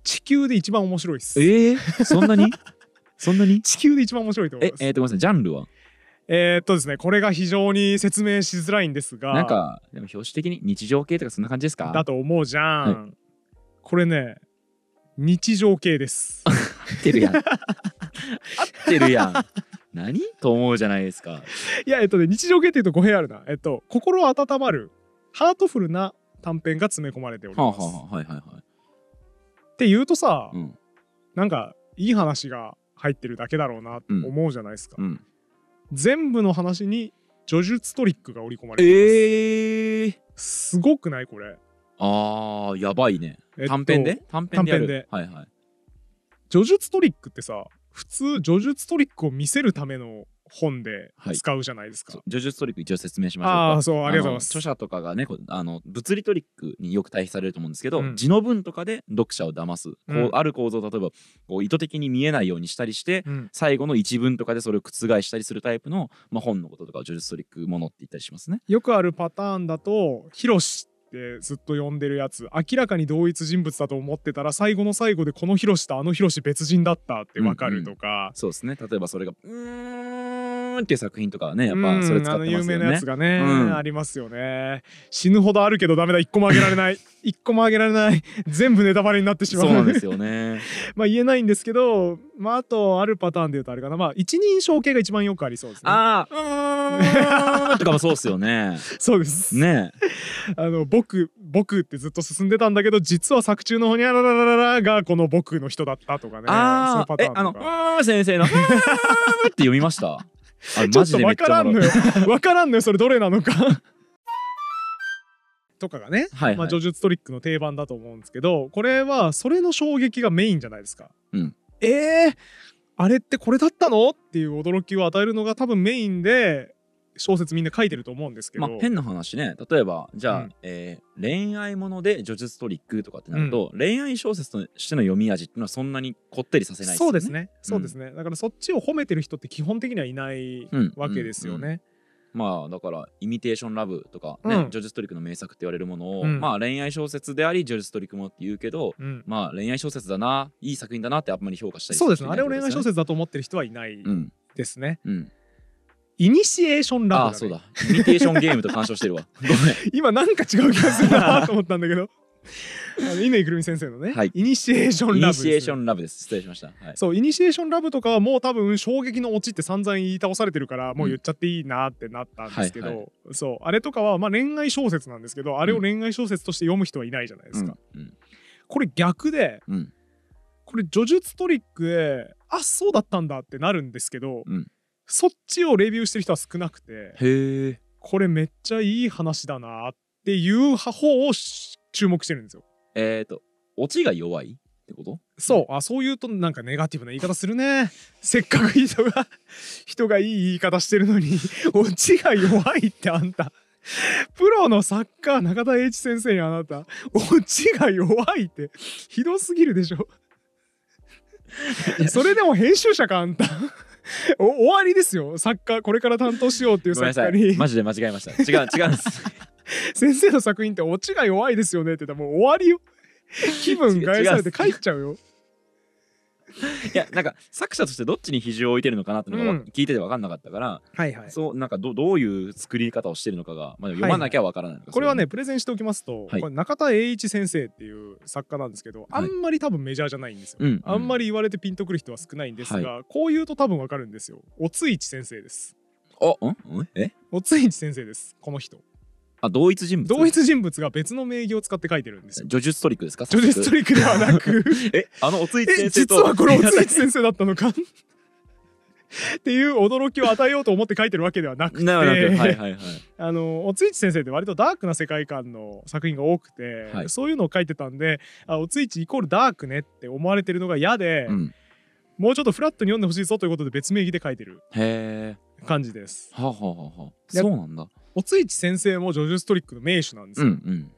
地球で一番面白いです。ええー、そんなに そんなに地球で一番面白いと思います。え、えー、っと、ごめんなさい、ジャンルはえー、っとですね、これが非常に説明しづらいんですが。なんか、でも表紙的に日常系とかそんな感じですかだと思うじゃん。はい、これね、日常系です。合ってるやん。合ってるやん。何と思うじゃないですか。いや、えっとね、日常系っていうと語弊あるな。えっと、心温まる、ハートフルな短編が詰め込まれております。はあ、はいはいはい。って言うとさ、うんなんか、いい話が入ってるだけだろうなと思うじゃないですか。うん。全部の話に、叙述トリックが織り込まれてます。ええー。すごくないこれ。あー、やばいね。えっと短編で短編で短編ではいはい。叙述トリックってさ、普通叙述トリックを見せるための本で使うじゃないですか。叙、述、トリック一応説明しましょうか。あそうありがとうございます。著者とかがねあの物理トリックによく対比されると思うんですけど、うん、字の文とかで読者を騙す、うん、こうある構造例えばこう意図的に見えないようにしたりして、うん、最後の一文とかでそれを覆したりするタイプの、まあ、本のこととかを叙述トリックものって言ったりしますね。よくあるパターンだと「ひろし」ってずっと呼んでるやつ明らかに同一人物だと思ってたら最後の最後でこのヒロシとあのヒロシ別人だったってわかるとか、うんうん、そうですね例えばそれが「うん」ーンっていう作品とかはねやっぱそれ使ってますよね、有名なやつがね、うん、ありますよね死ぬほどあるけどダメだ一個もあげられない 一個もあげられない全部ネタバレになってしまうそうなんですよね まあ言えないんですけどまああとあるパターンで言うとあれかなまあ一人称系が一番よくありそうですねああとかもそうですよねそうですねあの僕僕ってずっと進んでたんだけど実は作中のほにゃらららららがこの僕の人だったとかねあそのパターンとかあの先生のって読みましたちょっとわ分からんのよわからんのよ それどれなのか とかがね、はいはい、まあ、叙述トリックの定番だと思うんですけどこれはそれの衝撃がメインじゃないですか。うん、えー、あれってこれだったのっていう驚きを与えるのが多分メインで小説みんな書いてると思うんですけど、まあ、変な話ね例えばじゃあ、うん、えー、恋愛もので叙述トリックとかってなると、うん、恋愛小説としての読み味っていうのはそんなにこってりさせないですねそうですねそうですね、うん、だからそっちを褒めてる人って基本的にはいないわけですよね、うんうんうんまあだからイミテーションラブとかね、うん、ジョジュストリックの名作って言われるものを、うん、まあ恋愛小説でありジョジュストリックもって言うけど、うん、まあ恋愛小説だないい作品だなってあんまり評価したり、そうですねあれを恋愛小説だと思ってる人はいないですね、うんイニシエーションラブ、ね、あそうだイニテーションゲームと干渉してるわ 今なんか違う気がするなと思ったんだけどあの乾くるみ先生のね、はい、イニシエーションラブ、ね、イニシエーションラブです失礼しました、はい、そうイニシエーションラブとかはもう多分衝撃のオチって散々言い倒されてるからもう言っちゃっていいなってなったんですけど、うんはいはい、そうあれとかはまあ恋愛小説なんですけどあれを恋愛小説として読む人はいないじゃないですか、うんうん、これ逆で、これ叙述トリックであそうだったんだってなるんですけど、うんそっちをレビューしてる人は少なくてへこれめっちゃいい話だなっていう方を注目してるんですよ。えっ、とオチが弱いってことそうあそう言うとなんかネガティブな言い方するね せっかく人が人がいい言い方してるのに オチが弱いってあんた。プロのサッカー中田英一先生にあなたオチが弱いってひどすぎるでしょそれでも編集者かあんた 終わりですよ作家これから担当しようっていう作家にマジで間違えました違う違うんです 先生の作品ってオチが弱いですよねって言ったらもう終わりよ気分返されて帰っちゃうよいやなんか作者としてどっちに肘を置いてるのかなってのが、聞いてて分かんなかったから、はいはい、そうなんかどどういう作り方をしてるのかが、まあ、読まなきゃ分からない、はい、これはねプレゼンしておきますと、はい、これ中田栄一先生っていう作家なんですけど、あんまり多分メジャーじゃないんですよ、あんまり言われてピンとくる人は少ないんですが、こう言うと多分分かるんですよおついち先生です。おんえおついち先生ですこの人。あ同一人物同一人物が別の名義を使って書いてるんですよ叙述トリックですか叙述トリックではなく えあのおつい先生と実はこれおつい先生だったのかっていう驚きを与えようと思って書いてるわけではなくてあのおついち先生って割とダークな世界観の作品が多くて、はい、そういうのを書いてたんであおついちイコールダークねって思われてるのが嫌で、うん、もうちょっとフラットに読んでほしいぞということで別名義で書いてる感じです。はあ、はあはあ、そうなんだおついち先生もジョジュストリックの名手なんですよ。うんうん、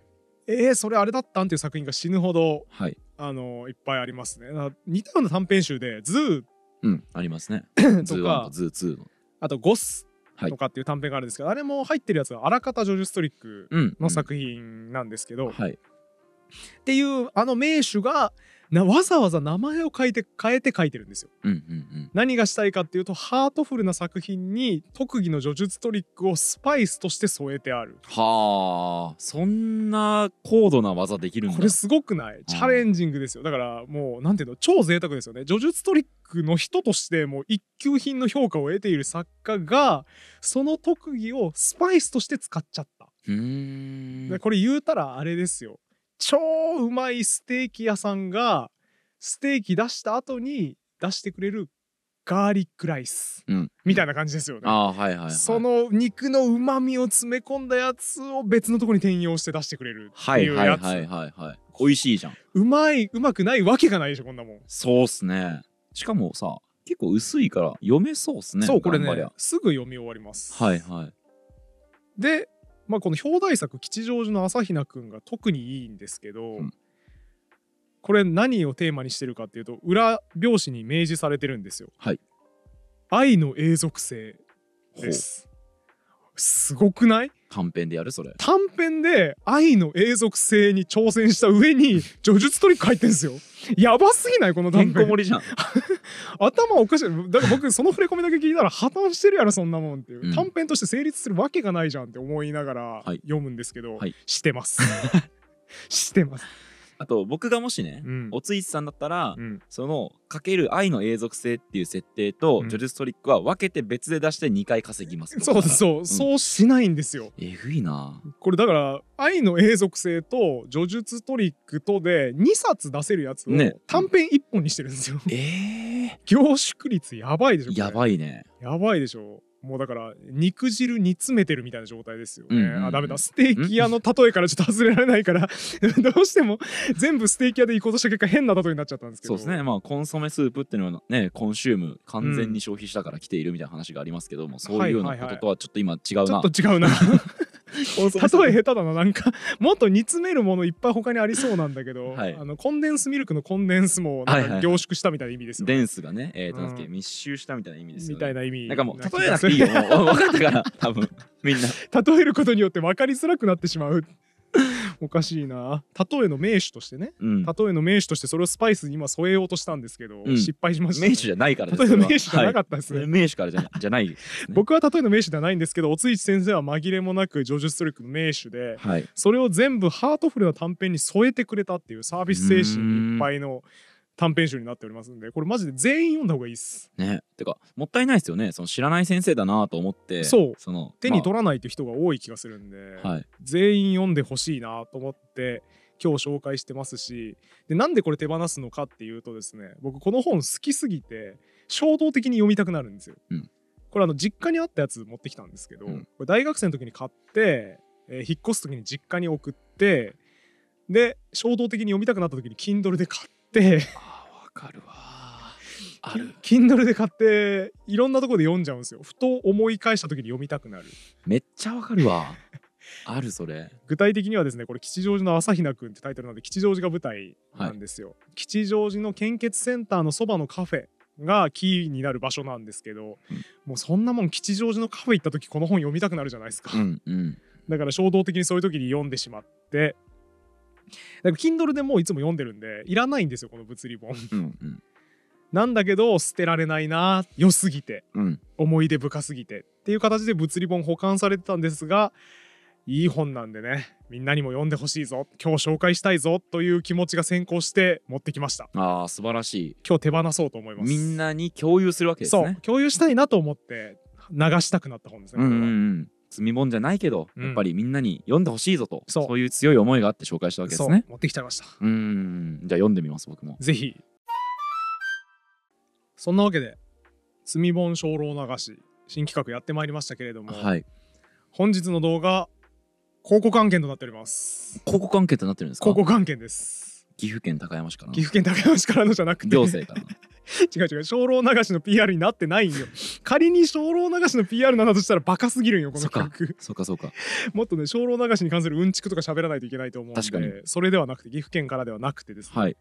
えー、それあれだったんっていう作品が死ぬほど、はい、あのいっぱいありますね。似たような短編集で「ズー」うん、ありますね。とか「ズーズ2」あと「ゴス」とかっていう短編があるんですけど、はい、あれも入ってるやつはあらかたジョジュストリックの作品なんですけど、うんうんはい、っていうあの名手がなわざわざ名前を変えて変えて書いてるんですよ、うんうんうん、何がしたいかっていうとハートフルな作品に特技の叙述トリックをスパイスとして添えてあるはあそんな高度な技できるんだこれすごくないチャレンジングですよだからもうなんていうの超贅沢ですよね叙述トリックの人としてもう一級品の評価を得ている作家がその特技をスパイスとして使っちゃったうんこれ言うたらあれですよ超うまいステーキ屋さんがステーキ出した後に出してくれるガーリックライス、うん、みたいな感じですよね。あはいはい、はい、その肉のうまみを詰め込んだやつを別のとこに転用して出してくれるっていうやつ。はいはいはいはい、はい、美味しいじゃん。うまいうまくないわけがないでしょこんなもん。そうっすね。しかもさ結構薄いから読めそうっすね。そうこれねすぐ読み終わります。はいはい。でまあ、この表題作吉祥寺の朝比奈くんが特にいいんですけど、うん、これ何をテーマにしてるかっていうと裏表紙に明示されてるんですよ。はい、愛の永続性です。すごくない短編でやるそれ短編で愛の永続性に挑戦した上に 叙述トリック入ってんすよやばすぎないこの短編てこ盛りじゃん 頭おかしいだから僕その触れ込みだけ聞いたら破綻してるやろそんなもんっていう、うん、短編として成立するわけがないじゃんって思いながら読むんですけど、はい、してます してますあと僕がもしね、うん、おついさんだったら、うん、そのかける愛の永続性っていう設定と、うん、ジョジストリックは分けて別で出して2回稼ぎます、そうそう、そうしないんですよえぐいなこれだから愛の永続性と叙述トリックとで2冊出せるやつを短編1本にしてるんですよ、ね、ええー、凝縮率やばいでしょやばいねやばいでしょもうだから肉汁煮詰めてるみたいな状態ですよね、うんうんあダメだステーキ屋の例えからちょっと外れられないから どうしても全部ステーキ屋で行こうとした結果変な例えになっちゃったんですけどそうですねまあコンソメスープっていうのはねコンシューム完全に消費したから来ているみたいな話がありますけども、そういうようなこととはちょっと今違うな、はいはいはい、ちょっと違うな 例え下手だななんか もっと煮詰めるものいっぱい他にありそうなんだけど、はい、あのコンデンスミルクのコンデンスも凝縮したみたいな意味ですよね、ね、はいはい、デンスがね、えーとなん密集したみたいな意味です、ね、みたいな意味なんかもう例えなくていいよ分かったから多分みんな 例えることによって分かりづらくなってしまう おかしいな例えの名手としてね、うん、例えの名手としてそれをスパイスに今添えようとしたんですけど、うん、失敗しました、ね、名手じゃないから例えの名手じゃなかったですね、はい、名手からじゃじゃない、ね、僕は例えの名手ではないんですけどおついち先生は紛れもなく叙述力の名手で、はい、それを全部ハートフルな短編に添えてくれたっていうサービス精神いっぱいの。うん短編集になっておりますんでこれマジで全員読んだ方がいいっすねてかもったいないですよねその知らない先生だなと思ってそうその手に取らないって人が多い気がするんで、はい、全員読んでほしいなと思って今日紹介してますしでなんでこれ手放すのかっていうとですね僕この本好きすぎて衝動的に読みたくなるんですよ、うん、これあの実家にあったやつ持ってきたんですけど、うん、これ大学生の時に買って、えー、引っ越す時に実家に送ってで衝動的に読みたくなった時に Kindle で買ってってわかるわある Kindle で買っていろんなとこで読んじゃうんですよふと思い返した時に読みたくなるめっちゃわかるわあるそれ具体的にはですねこれ吉祥寺の朝比奈くんってタイトルなんで吉祥寺が舞台なんですよ、はい、吉祥寺の献血センターのそばのカフェがキーになる場所なんですけど、うん、もうそんなもん吉祥寺のカフェ行った時この本読みたくなるじゃないですか、うんうん、だから衝動的にそういう時に読んでしまって Kindle でもういつも読んでるんでいらないんですよこの物理本、うんうん、なんだけど捨てられないな良すぎて、うん、思い出深すぎてっていう形で物理本保管されてたんですがいい本なんでねみんなにも読んでほしいぞ今日紹介したいぞという気持ちが先行して持ってきましたあー素晴らしい今日手放そうと思いますみんなに共有するわけですねそう共有したいなと思って流したくなった本ですね、うんうん、積み本じゃないけど、うん、やっぱりみんなに読んでほしいぞとそういう強い思いがあって紹介したわけですね持ってきちゃいましたうんじゃあ読んでみます僕もぜひそんなわけで「積み本鐘楼流し」新企画やってまいりましたけれども、はい、本日の動画広告案件となっております広告案件となってるんですか広告案件です岐阜県高山市から岐阜県高山市からのじゃなくて行政から 違う違う精霊流しの PR になってないんよ仮に精霊流しの PR なんだとしたらバカすぎるんよこの曲そうかそうかもっとね精霊流しに関するうんちくとか喋らないといけないと思うんでそれではなくて岐阜県からではなくてですね、はい、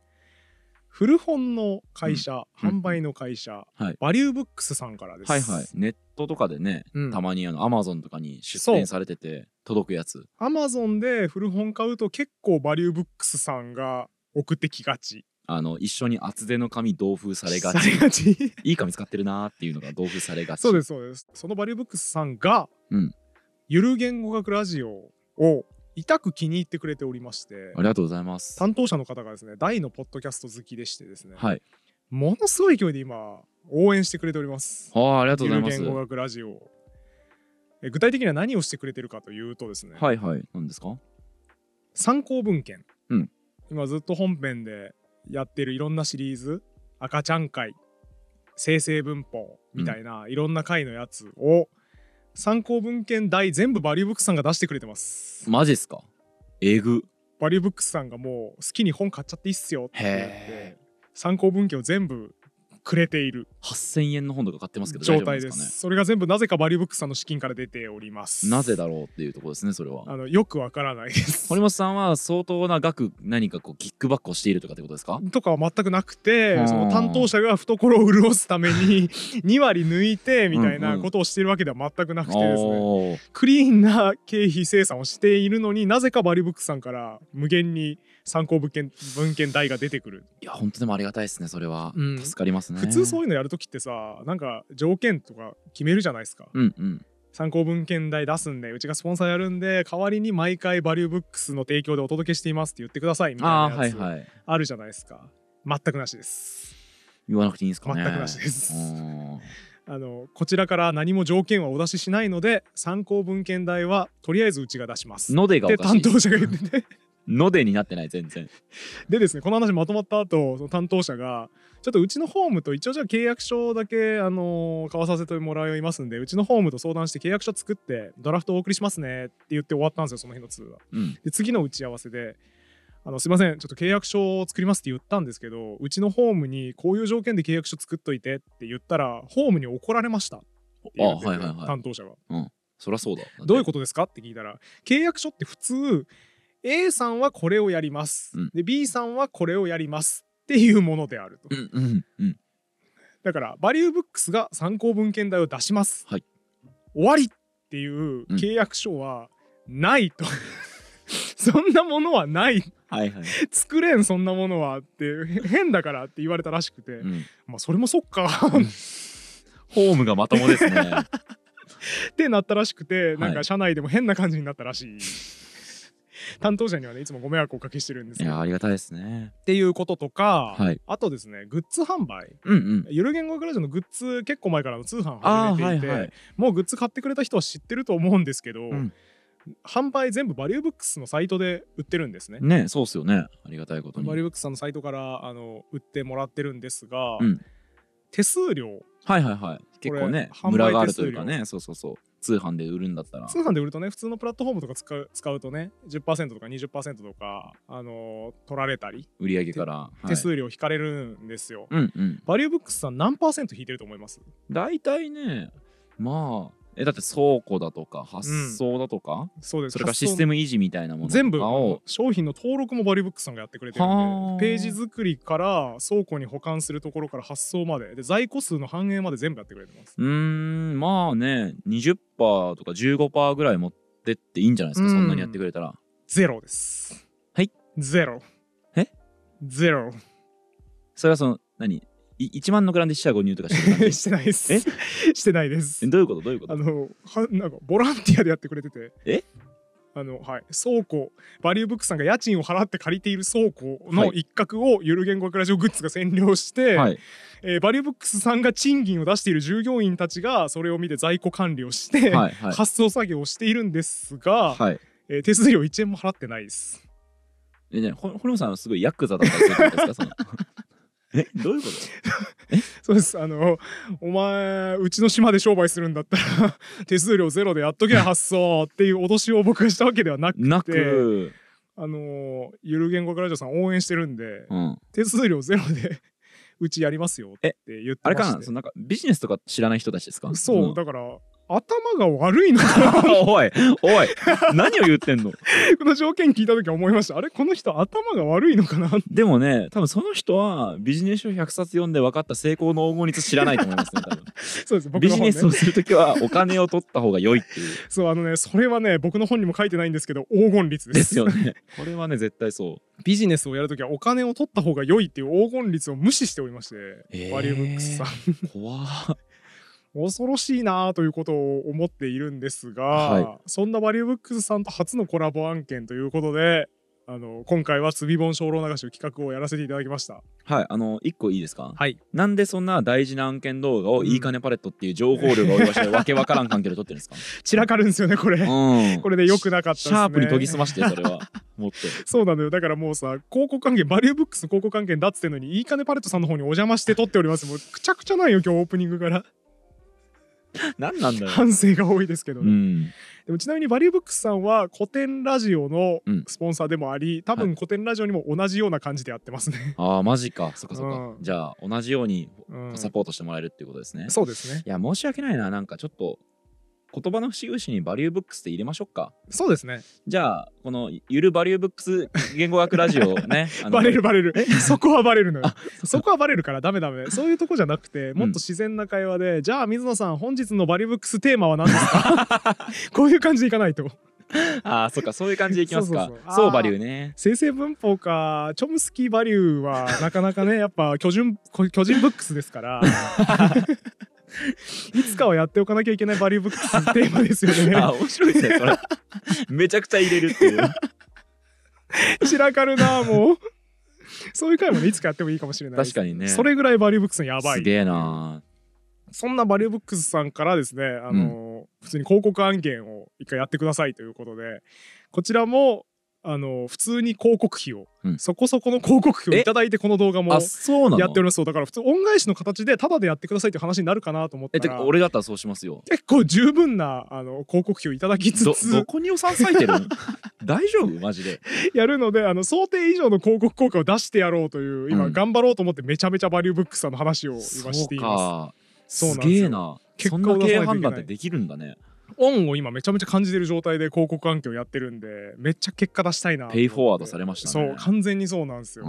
古本の会社、うん、販売の会社、うんはい、バリューブックスさんからです、はいはい、ネットとかでね、うん、たまにあのアマゾンとかに出店されてて届くやつアマゾンで古本買うと結構バリューブックスさんが送ってきがちあの一緒に厚手の紙同封されがちいい紙使ってるなっていうのが同封されがちそうですそうですそのバリューブックスさんが、うん、ゆる言語学ラジオを痛く気に入ってくれておりましてありがとうございます担当者の方がですね大のポッドキャスト好きでしてですね、はい、ものすごい勢いで今応援してくれておりますあありがとうございます言語学ラジオ具体的には何をしてくれてるかというとですねはいはい何ですか参考文献、うん、今ずっと本編でやってるいろんなシリーズ赤ちゃん会生成文法みたいな、いろんな回のやつを参考文献大全部バリューブックスさんが出してくれてますマジっすかえぐバリューブックスさんがもう好きに本買っちゃっていいっすよって言って参考文献を全部くれている8000円の本とか買ってますけど状態です、ね、それが全部なぜかバリーブックスさんの資金から出ておりますなぜだろうっていうところですねそれはあのよくわからないです堀本さんは相当な額何かこうキックバックをしているとかってことですかとかは全くなくてその担当者が懐を潤すために2 割抜いてみたいなことをしているわけでは全くなくてですね、うんうん、クリーンな経費精算をしているのになぜかバリーブックスさんから無限に参考文献文献題が出てくるいや本当でもありがたいですねそれは、うん、助かりますね普通そういうのやる時ってさなんか条件とか決めるじゃないですか、うんうん、参考文献代出すんでうちがスポンサーやるんで代わりに毎回バリューブックスの提供でお届けしていますって言ってくださいみたいなやつあ,、はいはい、あるじゃないですか全くなしです言わなくていいんですか、ね、全くなしですあのこちらから何も条件はお出ししないので参考文献代はとりあえずうちが出しますのでが担当者が言っててのでになってない全然でですねこの話まとまった後その担当者がちょっとうちのホームと一応じゃあ契約書だけ、あの買わさせてもらいますんでうちのホームと相談して契約書作ってドラフトお送りしますねって言って終わったんですよその日の通話、うん、で次の打ち合わせであのすいませんちょっと契約書を作りますって言ったんですけどうちのホームにこういう条件で契約書作っといてって言ったらホームに怒られましたああはいはい、担当者が、うん、そりゃそうだどういうことですかって聞いたら契約書って普通 A さんはこれをやります、うん、で B さんはこれをやりますっていうものであると、うんうんうん、だからバリューブックスが参考文献代を出します、はい、終わりっていう契約書はないと、うん、そんなものはないはい、はい、作れんそんなものはって変だからって言われたらしくて、うん、まあそれもそっかホームがまともですね ってなったらしくてなんか社内でも変な感じになったらしい担当者にはねいつもご迷惑をおかけしてるんですけどいやありがたいですねっていうこととか、はい、あとですねグッズ販売、うんうん、ゆる言語クラジオのグッズ結構前からの通販始めていて、はいはい、もうグッズ買ってくれた人は知ってると思うんですけど、うん販売全部バリューブックスのサイトで売ってるんですね。ねそうっすよねありがたいことに。バリューブックスさんのサイトからあの売ってもらってるんですが、うん、手数料はいはいはい結構ねムラがあるというかねそうそうそう通販で売るんだったら通販で売るとね普通のプラットフォームとか使う使うとね10%とか20%とか、あのー、取られたり売上から、はい、手数料引かれるんですよ、うんうん、バリューブックスさん何パーセント引いてると思います大体ねまあえだって倉庫だとか発送だとか、うん、そうですそれからシステム維持みたいなもの全部商品の登録もバリブックさんがやってくれてるんでページ作りから倉庫に保管するところから発送までで在庫数の反映まで全部やってくれてますうんまあね20%とか15%ぐらい持ってっていいんじゃないですかそんなにやってくれたらゼロですはいゼロえゼロそれはその何一万のグランデシア購入とかして してないです。してないです。どういうことどういうことあのはなんかボランティアでやってくれてて。えあのはい、倉庫バリューブックさんが家賃を払って借りている倉庫の一角をゆる言語学ラジオグッズが占領して、はい、えー、バリューブックスさんが賃金を出している従業員たちがそれを見て在庫管理をして、はいはい、発送作業をしているんですが、はい、えー、手数料1円も払ってないです。えね、ほ堀本さんはすごいヤクザだったりすんですかそのえどういうこと そうですあのお前うちの島で商売するんだったら 手数料ゼロでやっとけ発想っていう脅しを僕がしたわけではなくてなくあのゆる言語ラジオさん応援してるんで、うん、手数料ゼロで うちやりますよって言ってましあれかなそのなんかビジネスとか知らない人たちですかそう、うん、だから頭が悪いのか おいおい何を言ってんの この条件聞いた時思いましたあれこの人頭が悪いのかなでもね多分その人はビジネス書100冊読んで分かった成功の黄金率知らないと思いますね そうです、ね、ビジネスをする時はお金を取った方が良いっていうそうあのねそれはね僕の本にも書いてないんですけど黄金率ですですよねこれはね絶対そうビジネスをやる時はお金を取った方が良いっていう黄金率を無視しておりまして、えー、バリューブックスさん怖恐ろしいなということを思っているんですが、はい、そんなバリューブックスさんと初のコラボ案件ということであの今回は「つびぼん精霊流し」の企画をやらせていただきましたはいあの1個いいですか、はい、なんでそんな大事な案件動画を「いいかねパレット」っていう情報量が及ばしてわけわからん関係で撮ってるんですか 散らかるんですよねこれ、うん、これでよくなかった、ね、シャープに研ぎ澄ましてそれは もっとそうなのよだからもうさ広告関係バリューブックスの広告関係だっつってんのに「いいかねパレット」さんの方にお邪魔して撮っておりますもうくちゃくちゃないよ今日オープニングから 何なんだろう反省が多いですけどね、うん、でもちなみにバリューブックスさんは古典ラジオのスポンサーでもあり、うん、多分古典ラジオにも同じような感じでやってますね、はい、ああマジかそっかそっか、うん、じゃあ同じようにサポートしてもらえるっていうことですね、そうですねいや申し訳ないななんかちょっと言葉の節々にバリューブックスで入れましょうか。そうですね。じゃあ、このゆるバリューブックス言語学ラジオね。バレるバレる。そこはバレるのよ。そこはバレるからダメダメ。そういうとこじゃなくて、もっと自然な会話で、うん、じゃあ水野さん、本日のバリューブックステーマは何ですか こういう感じでいかないと。ああそっかそういう感じでいきますかそうバリューね生成文法かチョムスキーバリューはなかなかねやっぱ巨人巨人ブックスですから いつかはやっておかなきゃいけないバリューブックステーマですよね。あ、面白いですね、それ。めちゃくちゃ入れるっていう。散らかるな、もう。そういう回もね、いつかやってもいいかもしれない確かにね。それぐらいバリューブックスやばい。すげえなそんなバリューブックスさんからですね、あの、うん、普通に広告案件を一回やってくださいということで、こちらもあの普通に広告費を、うん、そこそこの広告費を頂いてこの動画もやっておりますだから普通恩返しの形でタダでやってくださいって話になるかなと思って俺だったらそうしますよ結構十分なあの広告費をいただきつつどこに予算割いてる 大丈夫マジでやるのであの想定以上の広告効果を出してやろうという今、頑張ろうと思ってめちゃめちゃバリューブックスさんの話を今していますそうかすげえなそんな計判断ってできるんだねオンを今めちゃめちゃ感じてる状態で広告環境やってるんでめっちゃ結果出したいなペイフォワードされましたねそう完全にそうなんですよ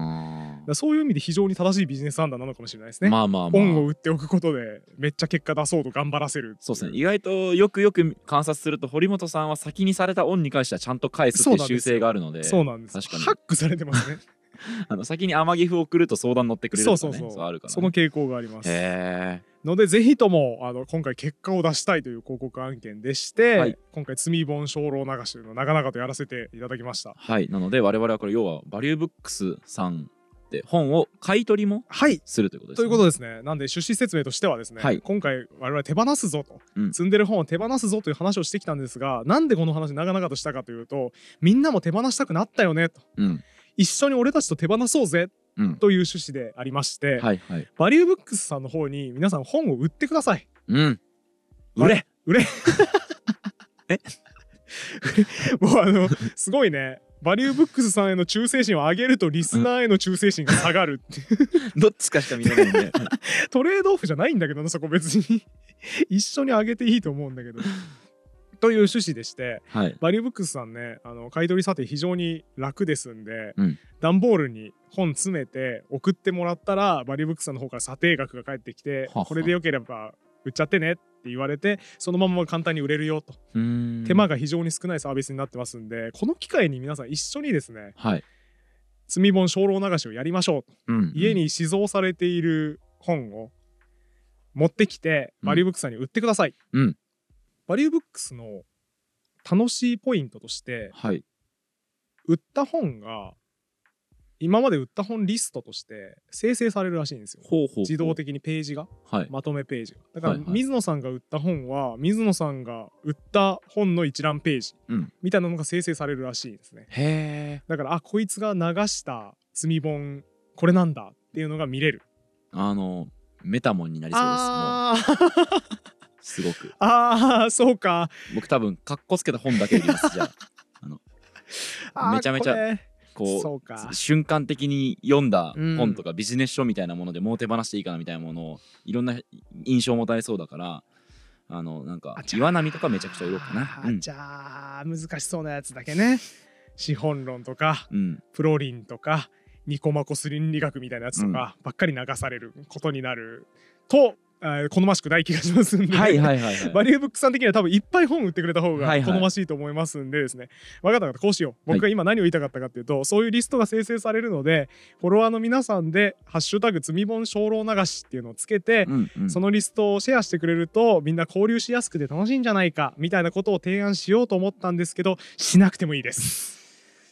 そういう意味で非常に正しいビジネス判断なのかもしれないですねまあまあ、まあ、ンを売っておくことでめっちゃ結果出そうと頑張らせるそうですね意外とよくよく観察すると堀本さんは先にされたオンに関してはちゃんと返すっていう修正があるのでそうなんです確かにハックされてますね あの先に天城を送ると相談乗ってくれるとか、ね、そうそうそうそうあるから、ね、その傾向がありますへえので、ぜひともあの今回結果を出したいという広告案件でして、はい、今回罪本精霊流しというのを長々とやらせていただきました。はい、なので我々はこれ要はバリューブックスさんで本を買い取りもするということです、ねはい、ということですね。なんで趣旨説明としてはですね、はい、今回我々手放すぞと、うん、積んでる本を手放すぞという話をしてきたんですが、なんでこの話長々としたかというと、みんなも手放したくなったよねと。うん一緒に俺たちと手放そうぜっという趣旨でありまして、はいはい、バリューブックスさんの方に皆さん本を売ってください。うん、売れ売れ え もうあのすごいねバリューブックスさんへの忠誠心を上げるとリスナーへの忠誠心が下がるっていう どっちかしか見れないんでトレードオフじゃないんだけどなそこ別に一緒に上げていいと思うんだけどという趣旨でして、はい、バリューブックスさんねあの買い取り査定非常に楽ですんで、うん、段ボールに本詰めて送ってもらったらバリューブックスさんの方から査定額が返ってきてこれでよければ売っちゃってねって言われてそのまま簡単に売れるよと手間が非常に少ないサービスになってますんでこの機会に皆さん一緒にですね、はい、罪本精霊流しをやりましょううんうん、家に寄贈されている本を持ってきて、バリューブックスさんに売ってください、うん、バリューブックスの楽しいポイントとして、はい、売った本が今まで売った本リストとして生成されるらしいんですよ自動的にページが、はい、まとめページがだから、水野さんが売った本は水野さんが売った本の一覧ページみたいなのが生成されるらしいですね、へ、う、え、ん。だからあこいつが流した積み本これなんだっていうのが見れるあのメタモンになりそうですもう すごくああそうか僕多分かっこつけた本だけ売りますじゃあ のめちゃめちゃこう瞬間的に読んだ本とかビジネス書みたいなものでもう手放していいかなみたいなものをいろんな印象を持たれそうだからあのなんか岩波とかめちゃくちゃ売ろうかな、うん、じゃあ難しそうなやつだけね資本論とか、うん、プロリンとかニコマコス倫理学みたいなやつとかばっかり流されることになると好ましくない気がしますんで、はいはいはい、はい、バリューブックさん的には多分いっぱい本売ってくれた方が好ましいと思いますんでですね、はいはい、分かった方こうしよう僕が今何を言いたかったかっていうと、はい、そういうリストが生成されるのでフォロワーの皆さんで「ハッシュタグ積本精霊流し」っていうのをつけて、うんうん、そのリストをシェアしてくれるとみんな交流しやすくて楽しいんじゃないかみたいなことを提案しようと思ったんですけどしなくてもいいです。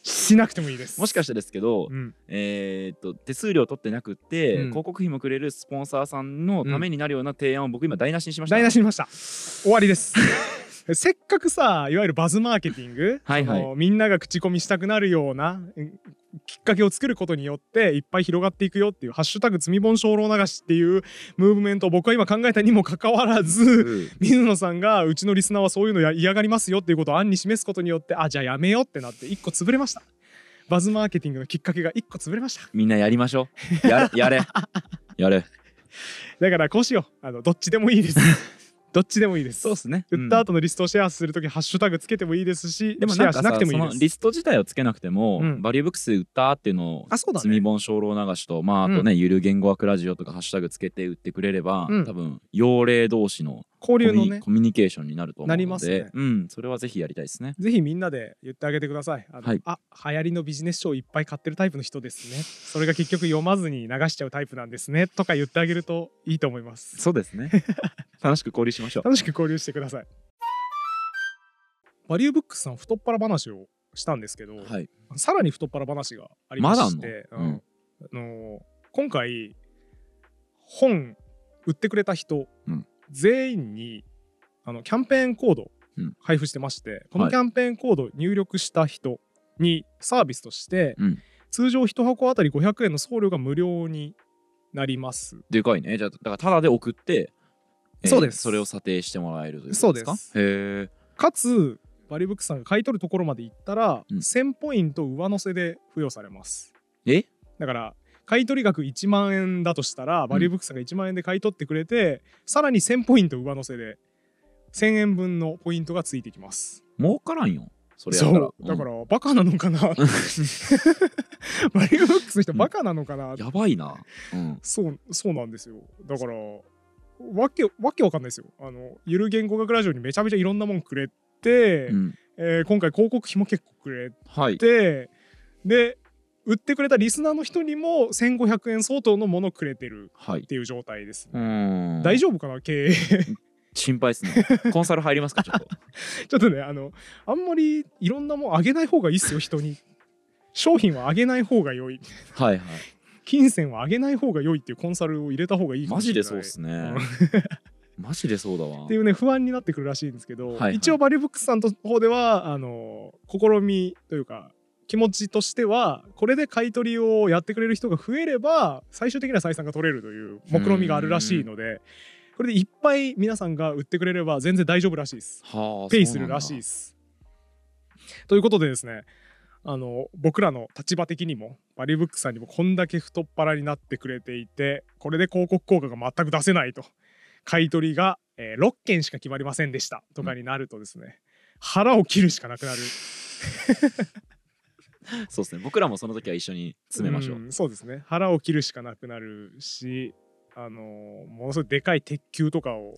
しなくてもいいですもしかしてですけど、うん、えー、っと手数料取ってなくて、うん、広告費もくれるスポンサーさんのためになるような提案を僕今台無しにしました、ね、台無しにしました終わりです せっかくさいわゆるバズマーケティングはいはい、みんなが口コミしたくなるようなきっかけを作ることによっていっぱい広がっていくよっていう「ハッシュタグ罪本精霊流し」っていうムーブメントを僕は今考えたにもかかわらず、うん、水野さんがうちのリスナーはそういうの嫌がりますよっていうことを案に示すことによってあじゃあやめようってなって1個潰れましたバズマーケティングのきっかけが1個潰れましたみんなやりましょうやれ やれやれだからこうしようあのどっちでもいいですどっちでもいいですそうですね、売った後のリストをシェアする時ハッシュタグつけてもいいですしでもなんかなくてもいいですリスト自体をつけなくても、うん、バリューブックス売ったっていうのをあそうだ、ね、積み本精霊流しとまああとね、ゆる言語クラジオとかハッシュタグつけて売ってくれれば、多分用例同士の交流のねコミュニケーションになると思うのでなりますね、うん、それはぜひやりたいですねぜひみんなで言ってあげてくださいあはい、あ流行りのビジネス書をいっぱい買ってるタイプの人ですねそれが結局読まずに流しちゃうタイプなんですねとか言ってあげるといいと思いますそうですね 楽しく交流しましょう楽しく交流してくださいバリューブックスさん太っ腹話をしたんですけど、はい、さらに太っ腹話がありまして、うん、あの今回本売ってくれた人全員にあのキャンペーンコード配布してまして、うん、このキャンペーンコード入力した人にサービスとして、はい、通常1箱あたり500円の送料が無料になります。でかいね。じゃあだからただで送って、えー、そうですそれを査定してもらえるということですかへかつバリブックさんが買い取るところまで行ったら、うん、1000ポイント上乗せで付与されます。えだから買取額1万円だとしたら、バリューブックさんが1万円で買い取ってくれて、さらに1000ポイント上乗せで、1000円分のポイントがついてきます。儲からんよ。それやったら。そうだから、バカなのかな。バリューブックスの人バカなのかな、やばいな、うん、そうそうなんですよだからわけわけわかんないですよあのゆる言語学ラジオにめちゃめちゃいろんなもんくれて、うん、えー、今回広告費も結構くれて、はい、で売ってくれたリスナーの人にも1500円相当のものくれてるっていう状態ですね、はい、大丈夫かな経営 心配ですねコンサル入りますかちょっと ちょっとねあのあんまりいろんなもんあげない方がいいっすよ人に商品はあげない方が良いはいはい金銭はあげない方が良いっていうコンサルを入れた方がいいマジでそうですねマジでそうだわっていうね不安になってくるらしいんですけど、はいはい、一応バリュブックスさんの方ではあの試みというか気持ちとしてはこれで買い取りをやってくれる人が増えれば最終的には採算が取れるという目論見があるらしいのでこれでいっぱい皆さんが売ってくれれば全然大丈夫らしいです。はあ、ペイするらしいです。ということでですねあの僕らの立場的にもバリブックさんにもこんだけ太っ腹になってくれていてこれで広告効果が全く出せないと買い取りが、えー、6件しか決まりませんでしたとかになるとですね、うん、腹を切るしかなくなる。そうですね僕らもその時は一緒に詰めましょう、うん、そうですね腹を切るしかなくなるしあのものすごいでかい鉄球とかを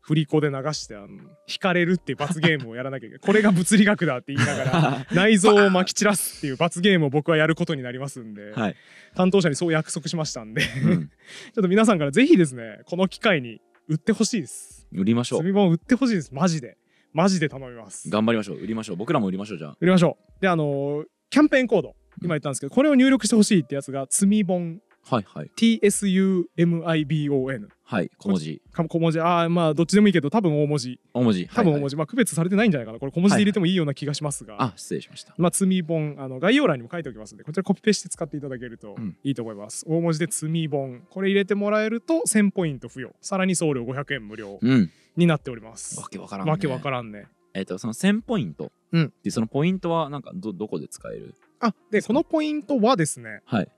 振り子で流してあの引かれるっていう罰ゲームをやらなきゃいけないこれが物理学だって言いながら 内臓をまき散らすっていう罰ゲームを僕はやることになりますんで、はい、担当者にそう約束しましたんで、うん、ちょっと皆さんからぜひですねこの機会に売ってほしいです売りましょう炭本売ってほしいですマジでマジで頼みます頑張りましょう売りましょう僕らも売りましょうじゃあ売りましょうであのーキャンペーンコード今言ったんですけどこれを入力してほしいってやつが積み本はいはい TSUMIBON はい小文字か小文字ああまあどっちでもいいけど多分大文字大文字多分大文字、まあ区別されてないんじゃないかなこれ小文字で入れてもいいような気がしますが、あ失礼しましたまあ積み本あの概要欄にも書いておきますのでこちらコピペして使っていただけるといいと思います、大文字で積み本これ入れてもらえると1000ポイント付与さらに送料500円無料、うん、になっておりますわけわからんねわけわからんねえっ、ー、と、その1000ポイント。うん。で、そのポイントは、なんか、ど、どこで使えるあ、で、このポイントはですね、はい。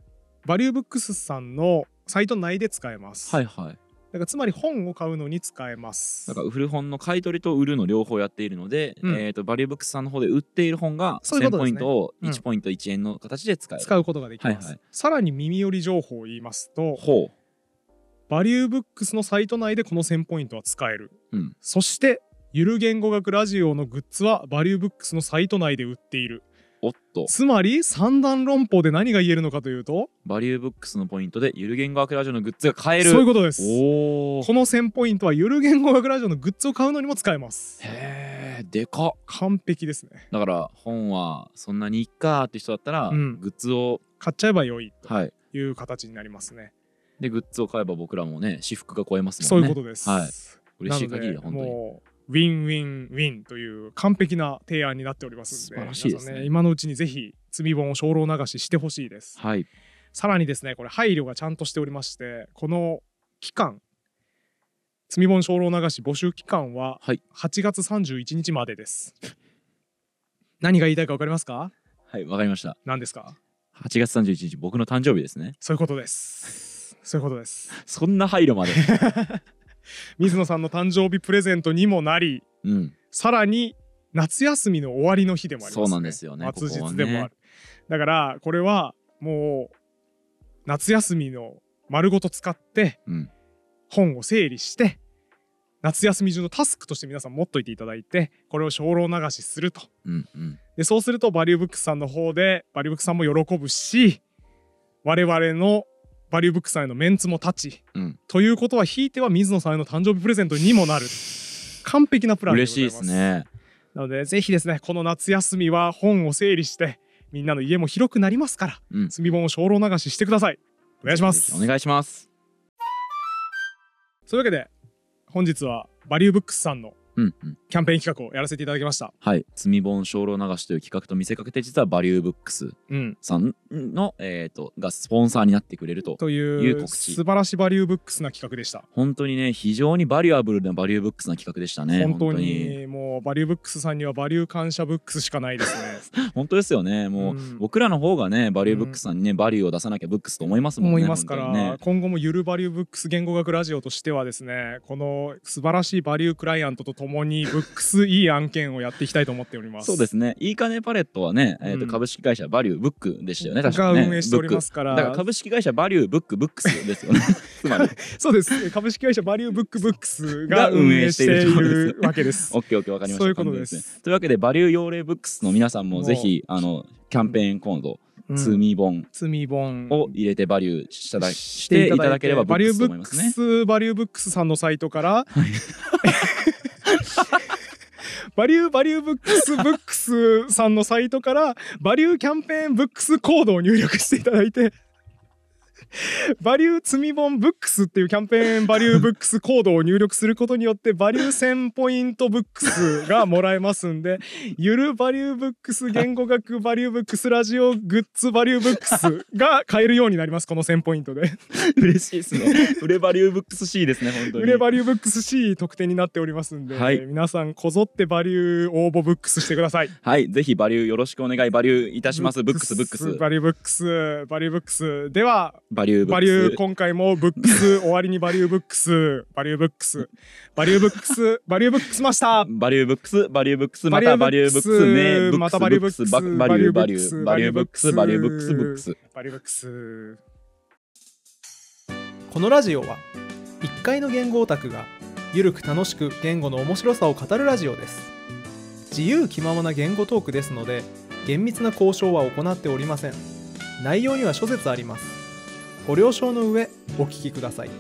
バリューブックスさんのサイト内で使えます。はいはい。だからつまり本を買うのに使えます。だから古本の買い取りと売るの両方やっているので、うん、えっ、ー、とバリューブックスさんの方で売っている本が1000ポイントを1ポイント1円の形で使える、うん、使うことができます、はいはい、さらに耳寄り情報を言いますと、バリューブックスのサイト内でこの1000ポイントは使える。うん、そしてゆる言語学ラジオのグッズはバリューブックスのサイト内で売っているおっとつまり三段論法で何が言えるのかというとバリューブックスのポイントでゆる言語学ラジオのグッズが買えるそういうことですおこの1000ポイントはゆる言語学ラジオのグッズを買うのにも使えますへえでかっ完璧ですねだから本はそんなにいっかって人だったら、うん、グッズを買っちゃえばよいという形になりますね、はい、でグッズを買えば僕らもね私服が超えますもんねそういうことです、はい、嬉しい限りだ本当にウィンウィンウィンという完璧な提案になっておりますので、ねね、今のうちにぜひ罪本を精霊流ししてほしいです、はい、さらにですねこれ配慮がちゃんとしておりましてこの期間罪本精霊流し募集期間は8月31日までです、はい、何が言いたいかわかりますかはいわかりました何ですか8月31日僕の誕生日ですねそういうことですそういうことです そんな配慮まで 水野さんの誕生日プレゼントにもなり、うん、さらに夏休みの終わりの日でもあります、ね、そうなんですよね末日でもある、ね、だからこれはもう夏休みの丸ごと使って、本を整理して夏休み中のタスクとして皆さん持っといていただいてこれを精霊流しすると、うんうん、でそうするとバリューブックスさんの方でバリューブックスさんも喜ぶし我々のバリューブックさんへのメンツも立ち、うん、ということはひいては水野さんへの誕生日プレゼントにもなる完璧なプランでございます嬉しいですねなのでぜひですねこの夏休みは本を整理してみんなの家も広くなりますから、うん、炭本を精霊流ししてくださいお願いしますお願いしますそういうわけで本日はバリューブックスさんのうんうん、キャンペーン企画をやらせていただきました。はい、罪本精霊流しという企画と見せかけて実はバリューブックスさんの、うん、えっ、ー、とがスポンサーになってくれるという告知。素晴らしいバリューブックスな企画でした。本当にね非常にバリュアブルなバリューブックスな企画でしたね。本当にもうバリューブックスさんにはバリュー感謝ブックスしかないですね。本当ですよね。もう、うん、僕らの方がねバリューブックスさんにね、バリューを出さなきゃブックスと思いますもんね。思いますから、ね、今後もゆるバリューブックス言語学ラジオとしてはですねこの素晴らしいバリュークライアントとともにブックスいい案件をやっていきたいと思っておりますそうですねいいかねパレットはね、えーと株式会社バリューブックでしたよね、う確かに、ね、運営しておりますからだから株式会社バリューブックブックスですよね つまりそうです株式会社バリューブックブックスが運営しているわけです オッケーオッケーわかりましたそういうことです、ね、というわけでバリュー用例ブックスの皆さんもぜひあのキャンペーンコード、うん、ツミ本積み本を入れてバリューしただしていただければバリューブックスバリューブックスさんのサイトから、バリューバリューブックスブックスさんのサイトからバリューキャンペーンブックスコードを入力していただいてバリュー積み本ブックスっていうキャンペーンバリューブックスコードを入力することによってバリュー1000ポイントブックスがもらえますんで ゆるバリューブックス言語学バリューブックスラジオグッズバリューブックスが買えるようになりますこの1000ポイントで嬉しいですね売れバリューブックス C ですね本当に売れバリューブックス C 特典になっておりますんで、はい、皆さんこぞってバリュー応募ブックスしてくださいはいぜひバリューよろしくお願いバリューいたしますブックスブックスバリューブックスバリューブックスではバリューブックス。バリュー、今回もブックス、終わりにバリューブックス、バリューブックス、バリューブックス、バリューブックスました。バリューブックス、バリューブックス、またバリューブックスね。またバリューブックス、バリュー、バリュー、バリューブックス、バリューブックス、ブックス。バリューブックス。このラジオは、1階の言語オタクが、ゆるく楽しく言語の面白さを語るラジオです。自由気ままな言語トークですので、厳密な交渉は行っておりません。内容には諸説あります。ご了承の上お聞きください。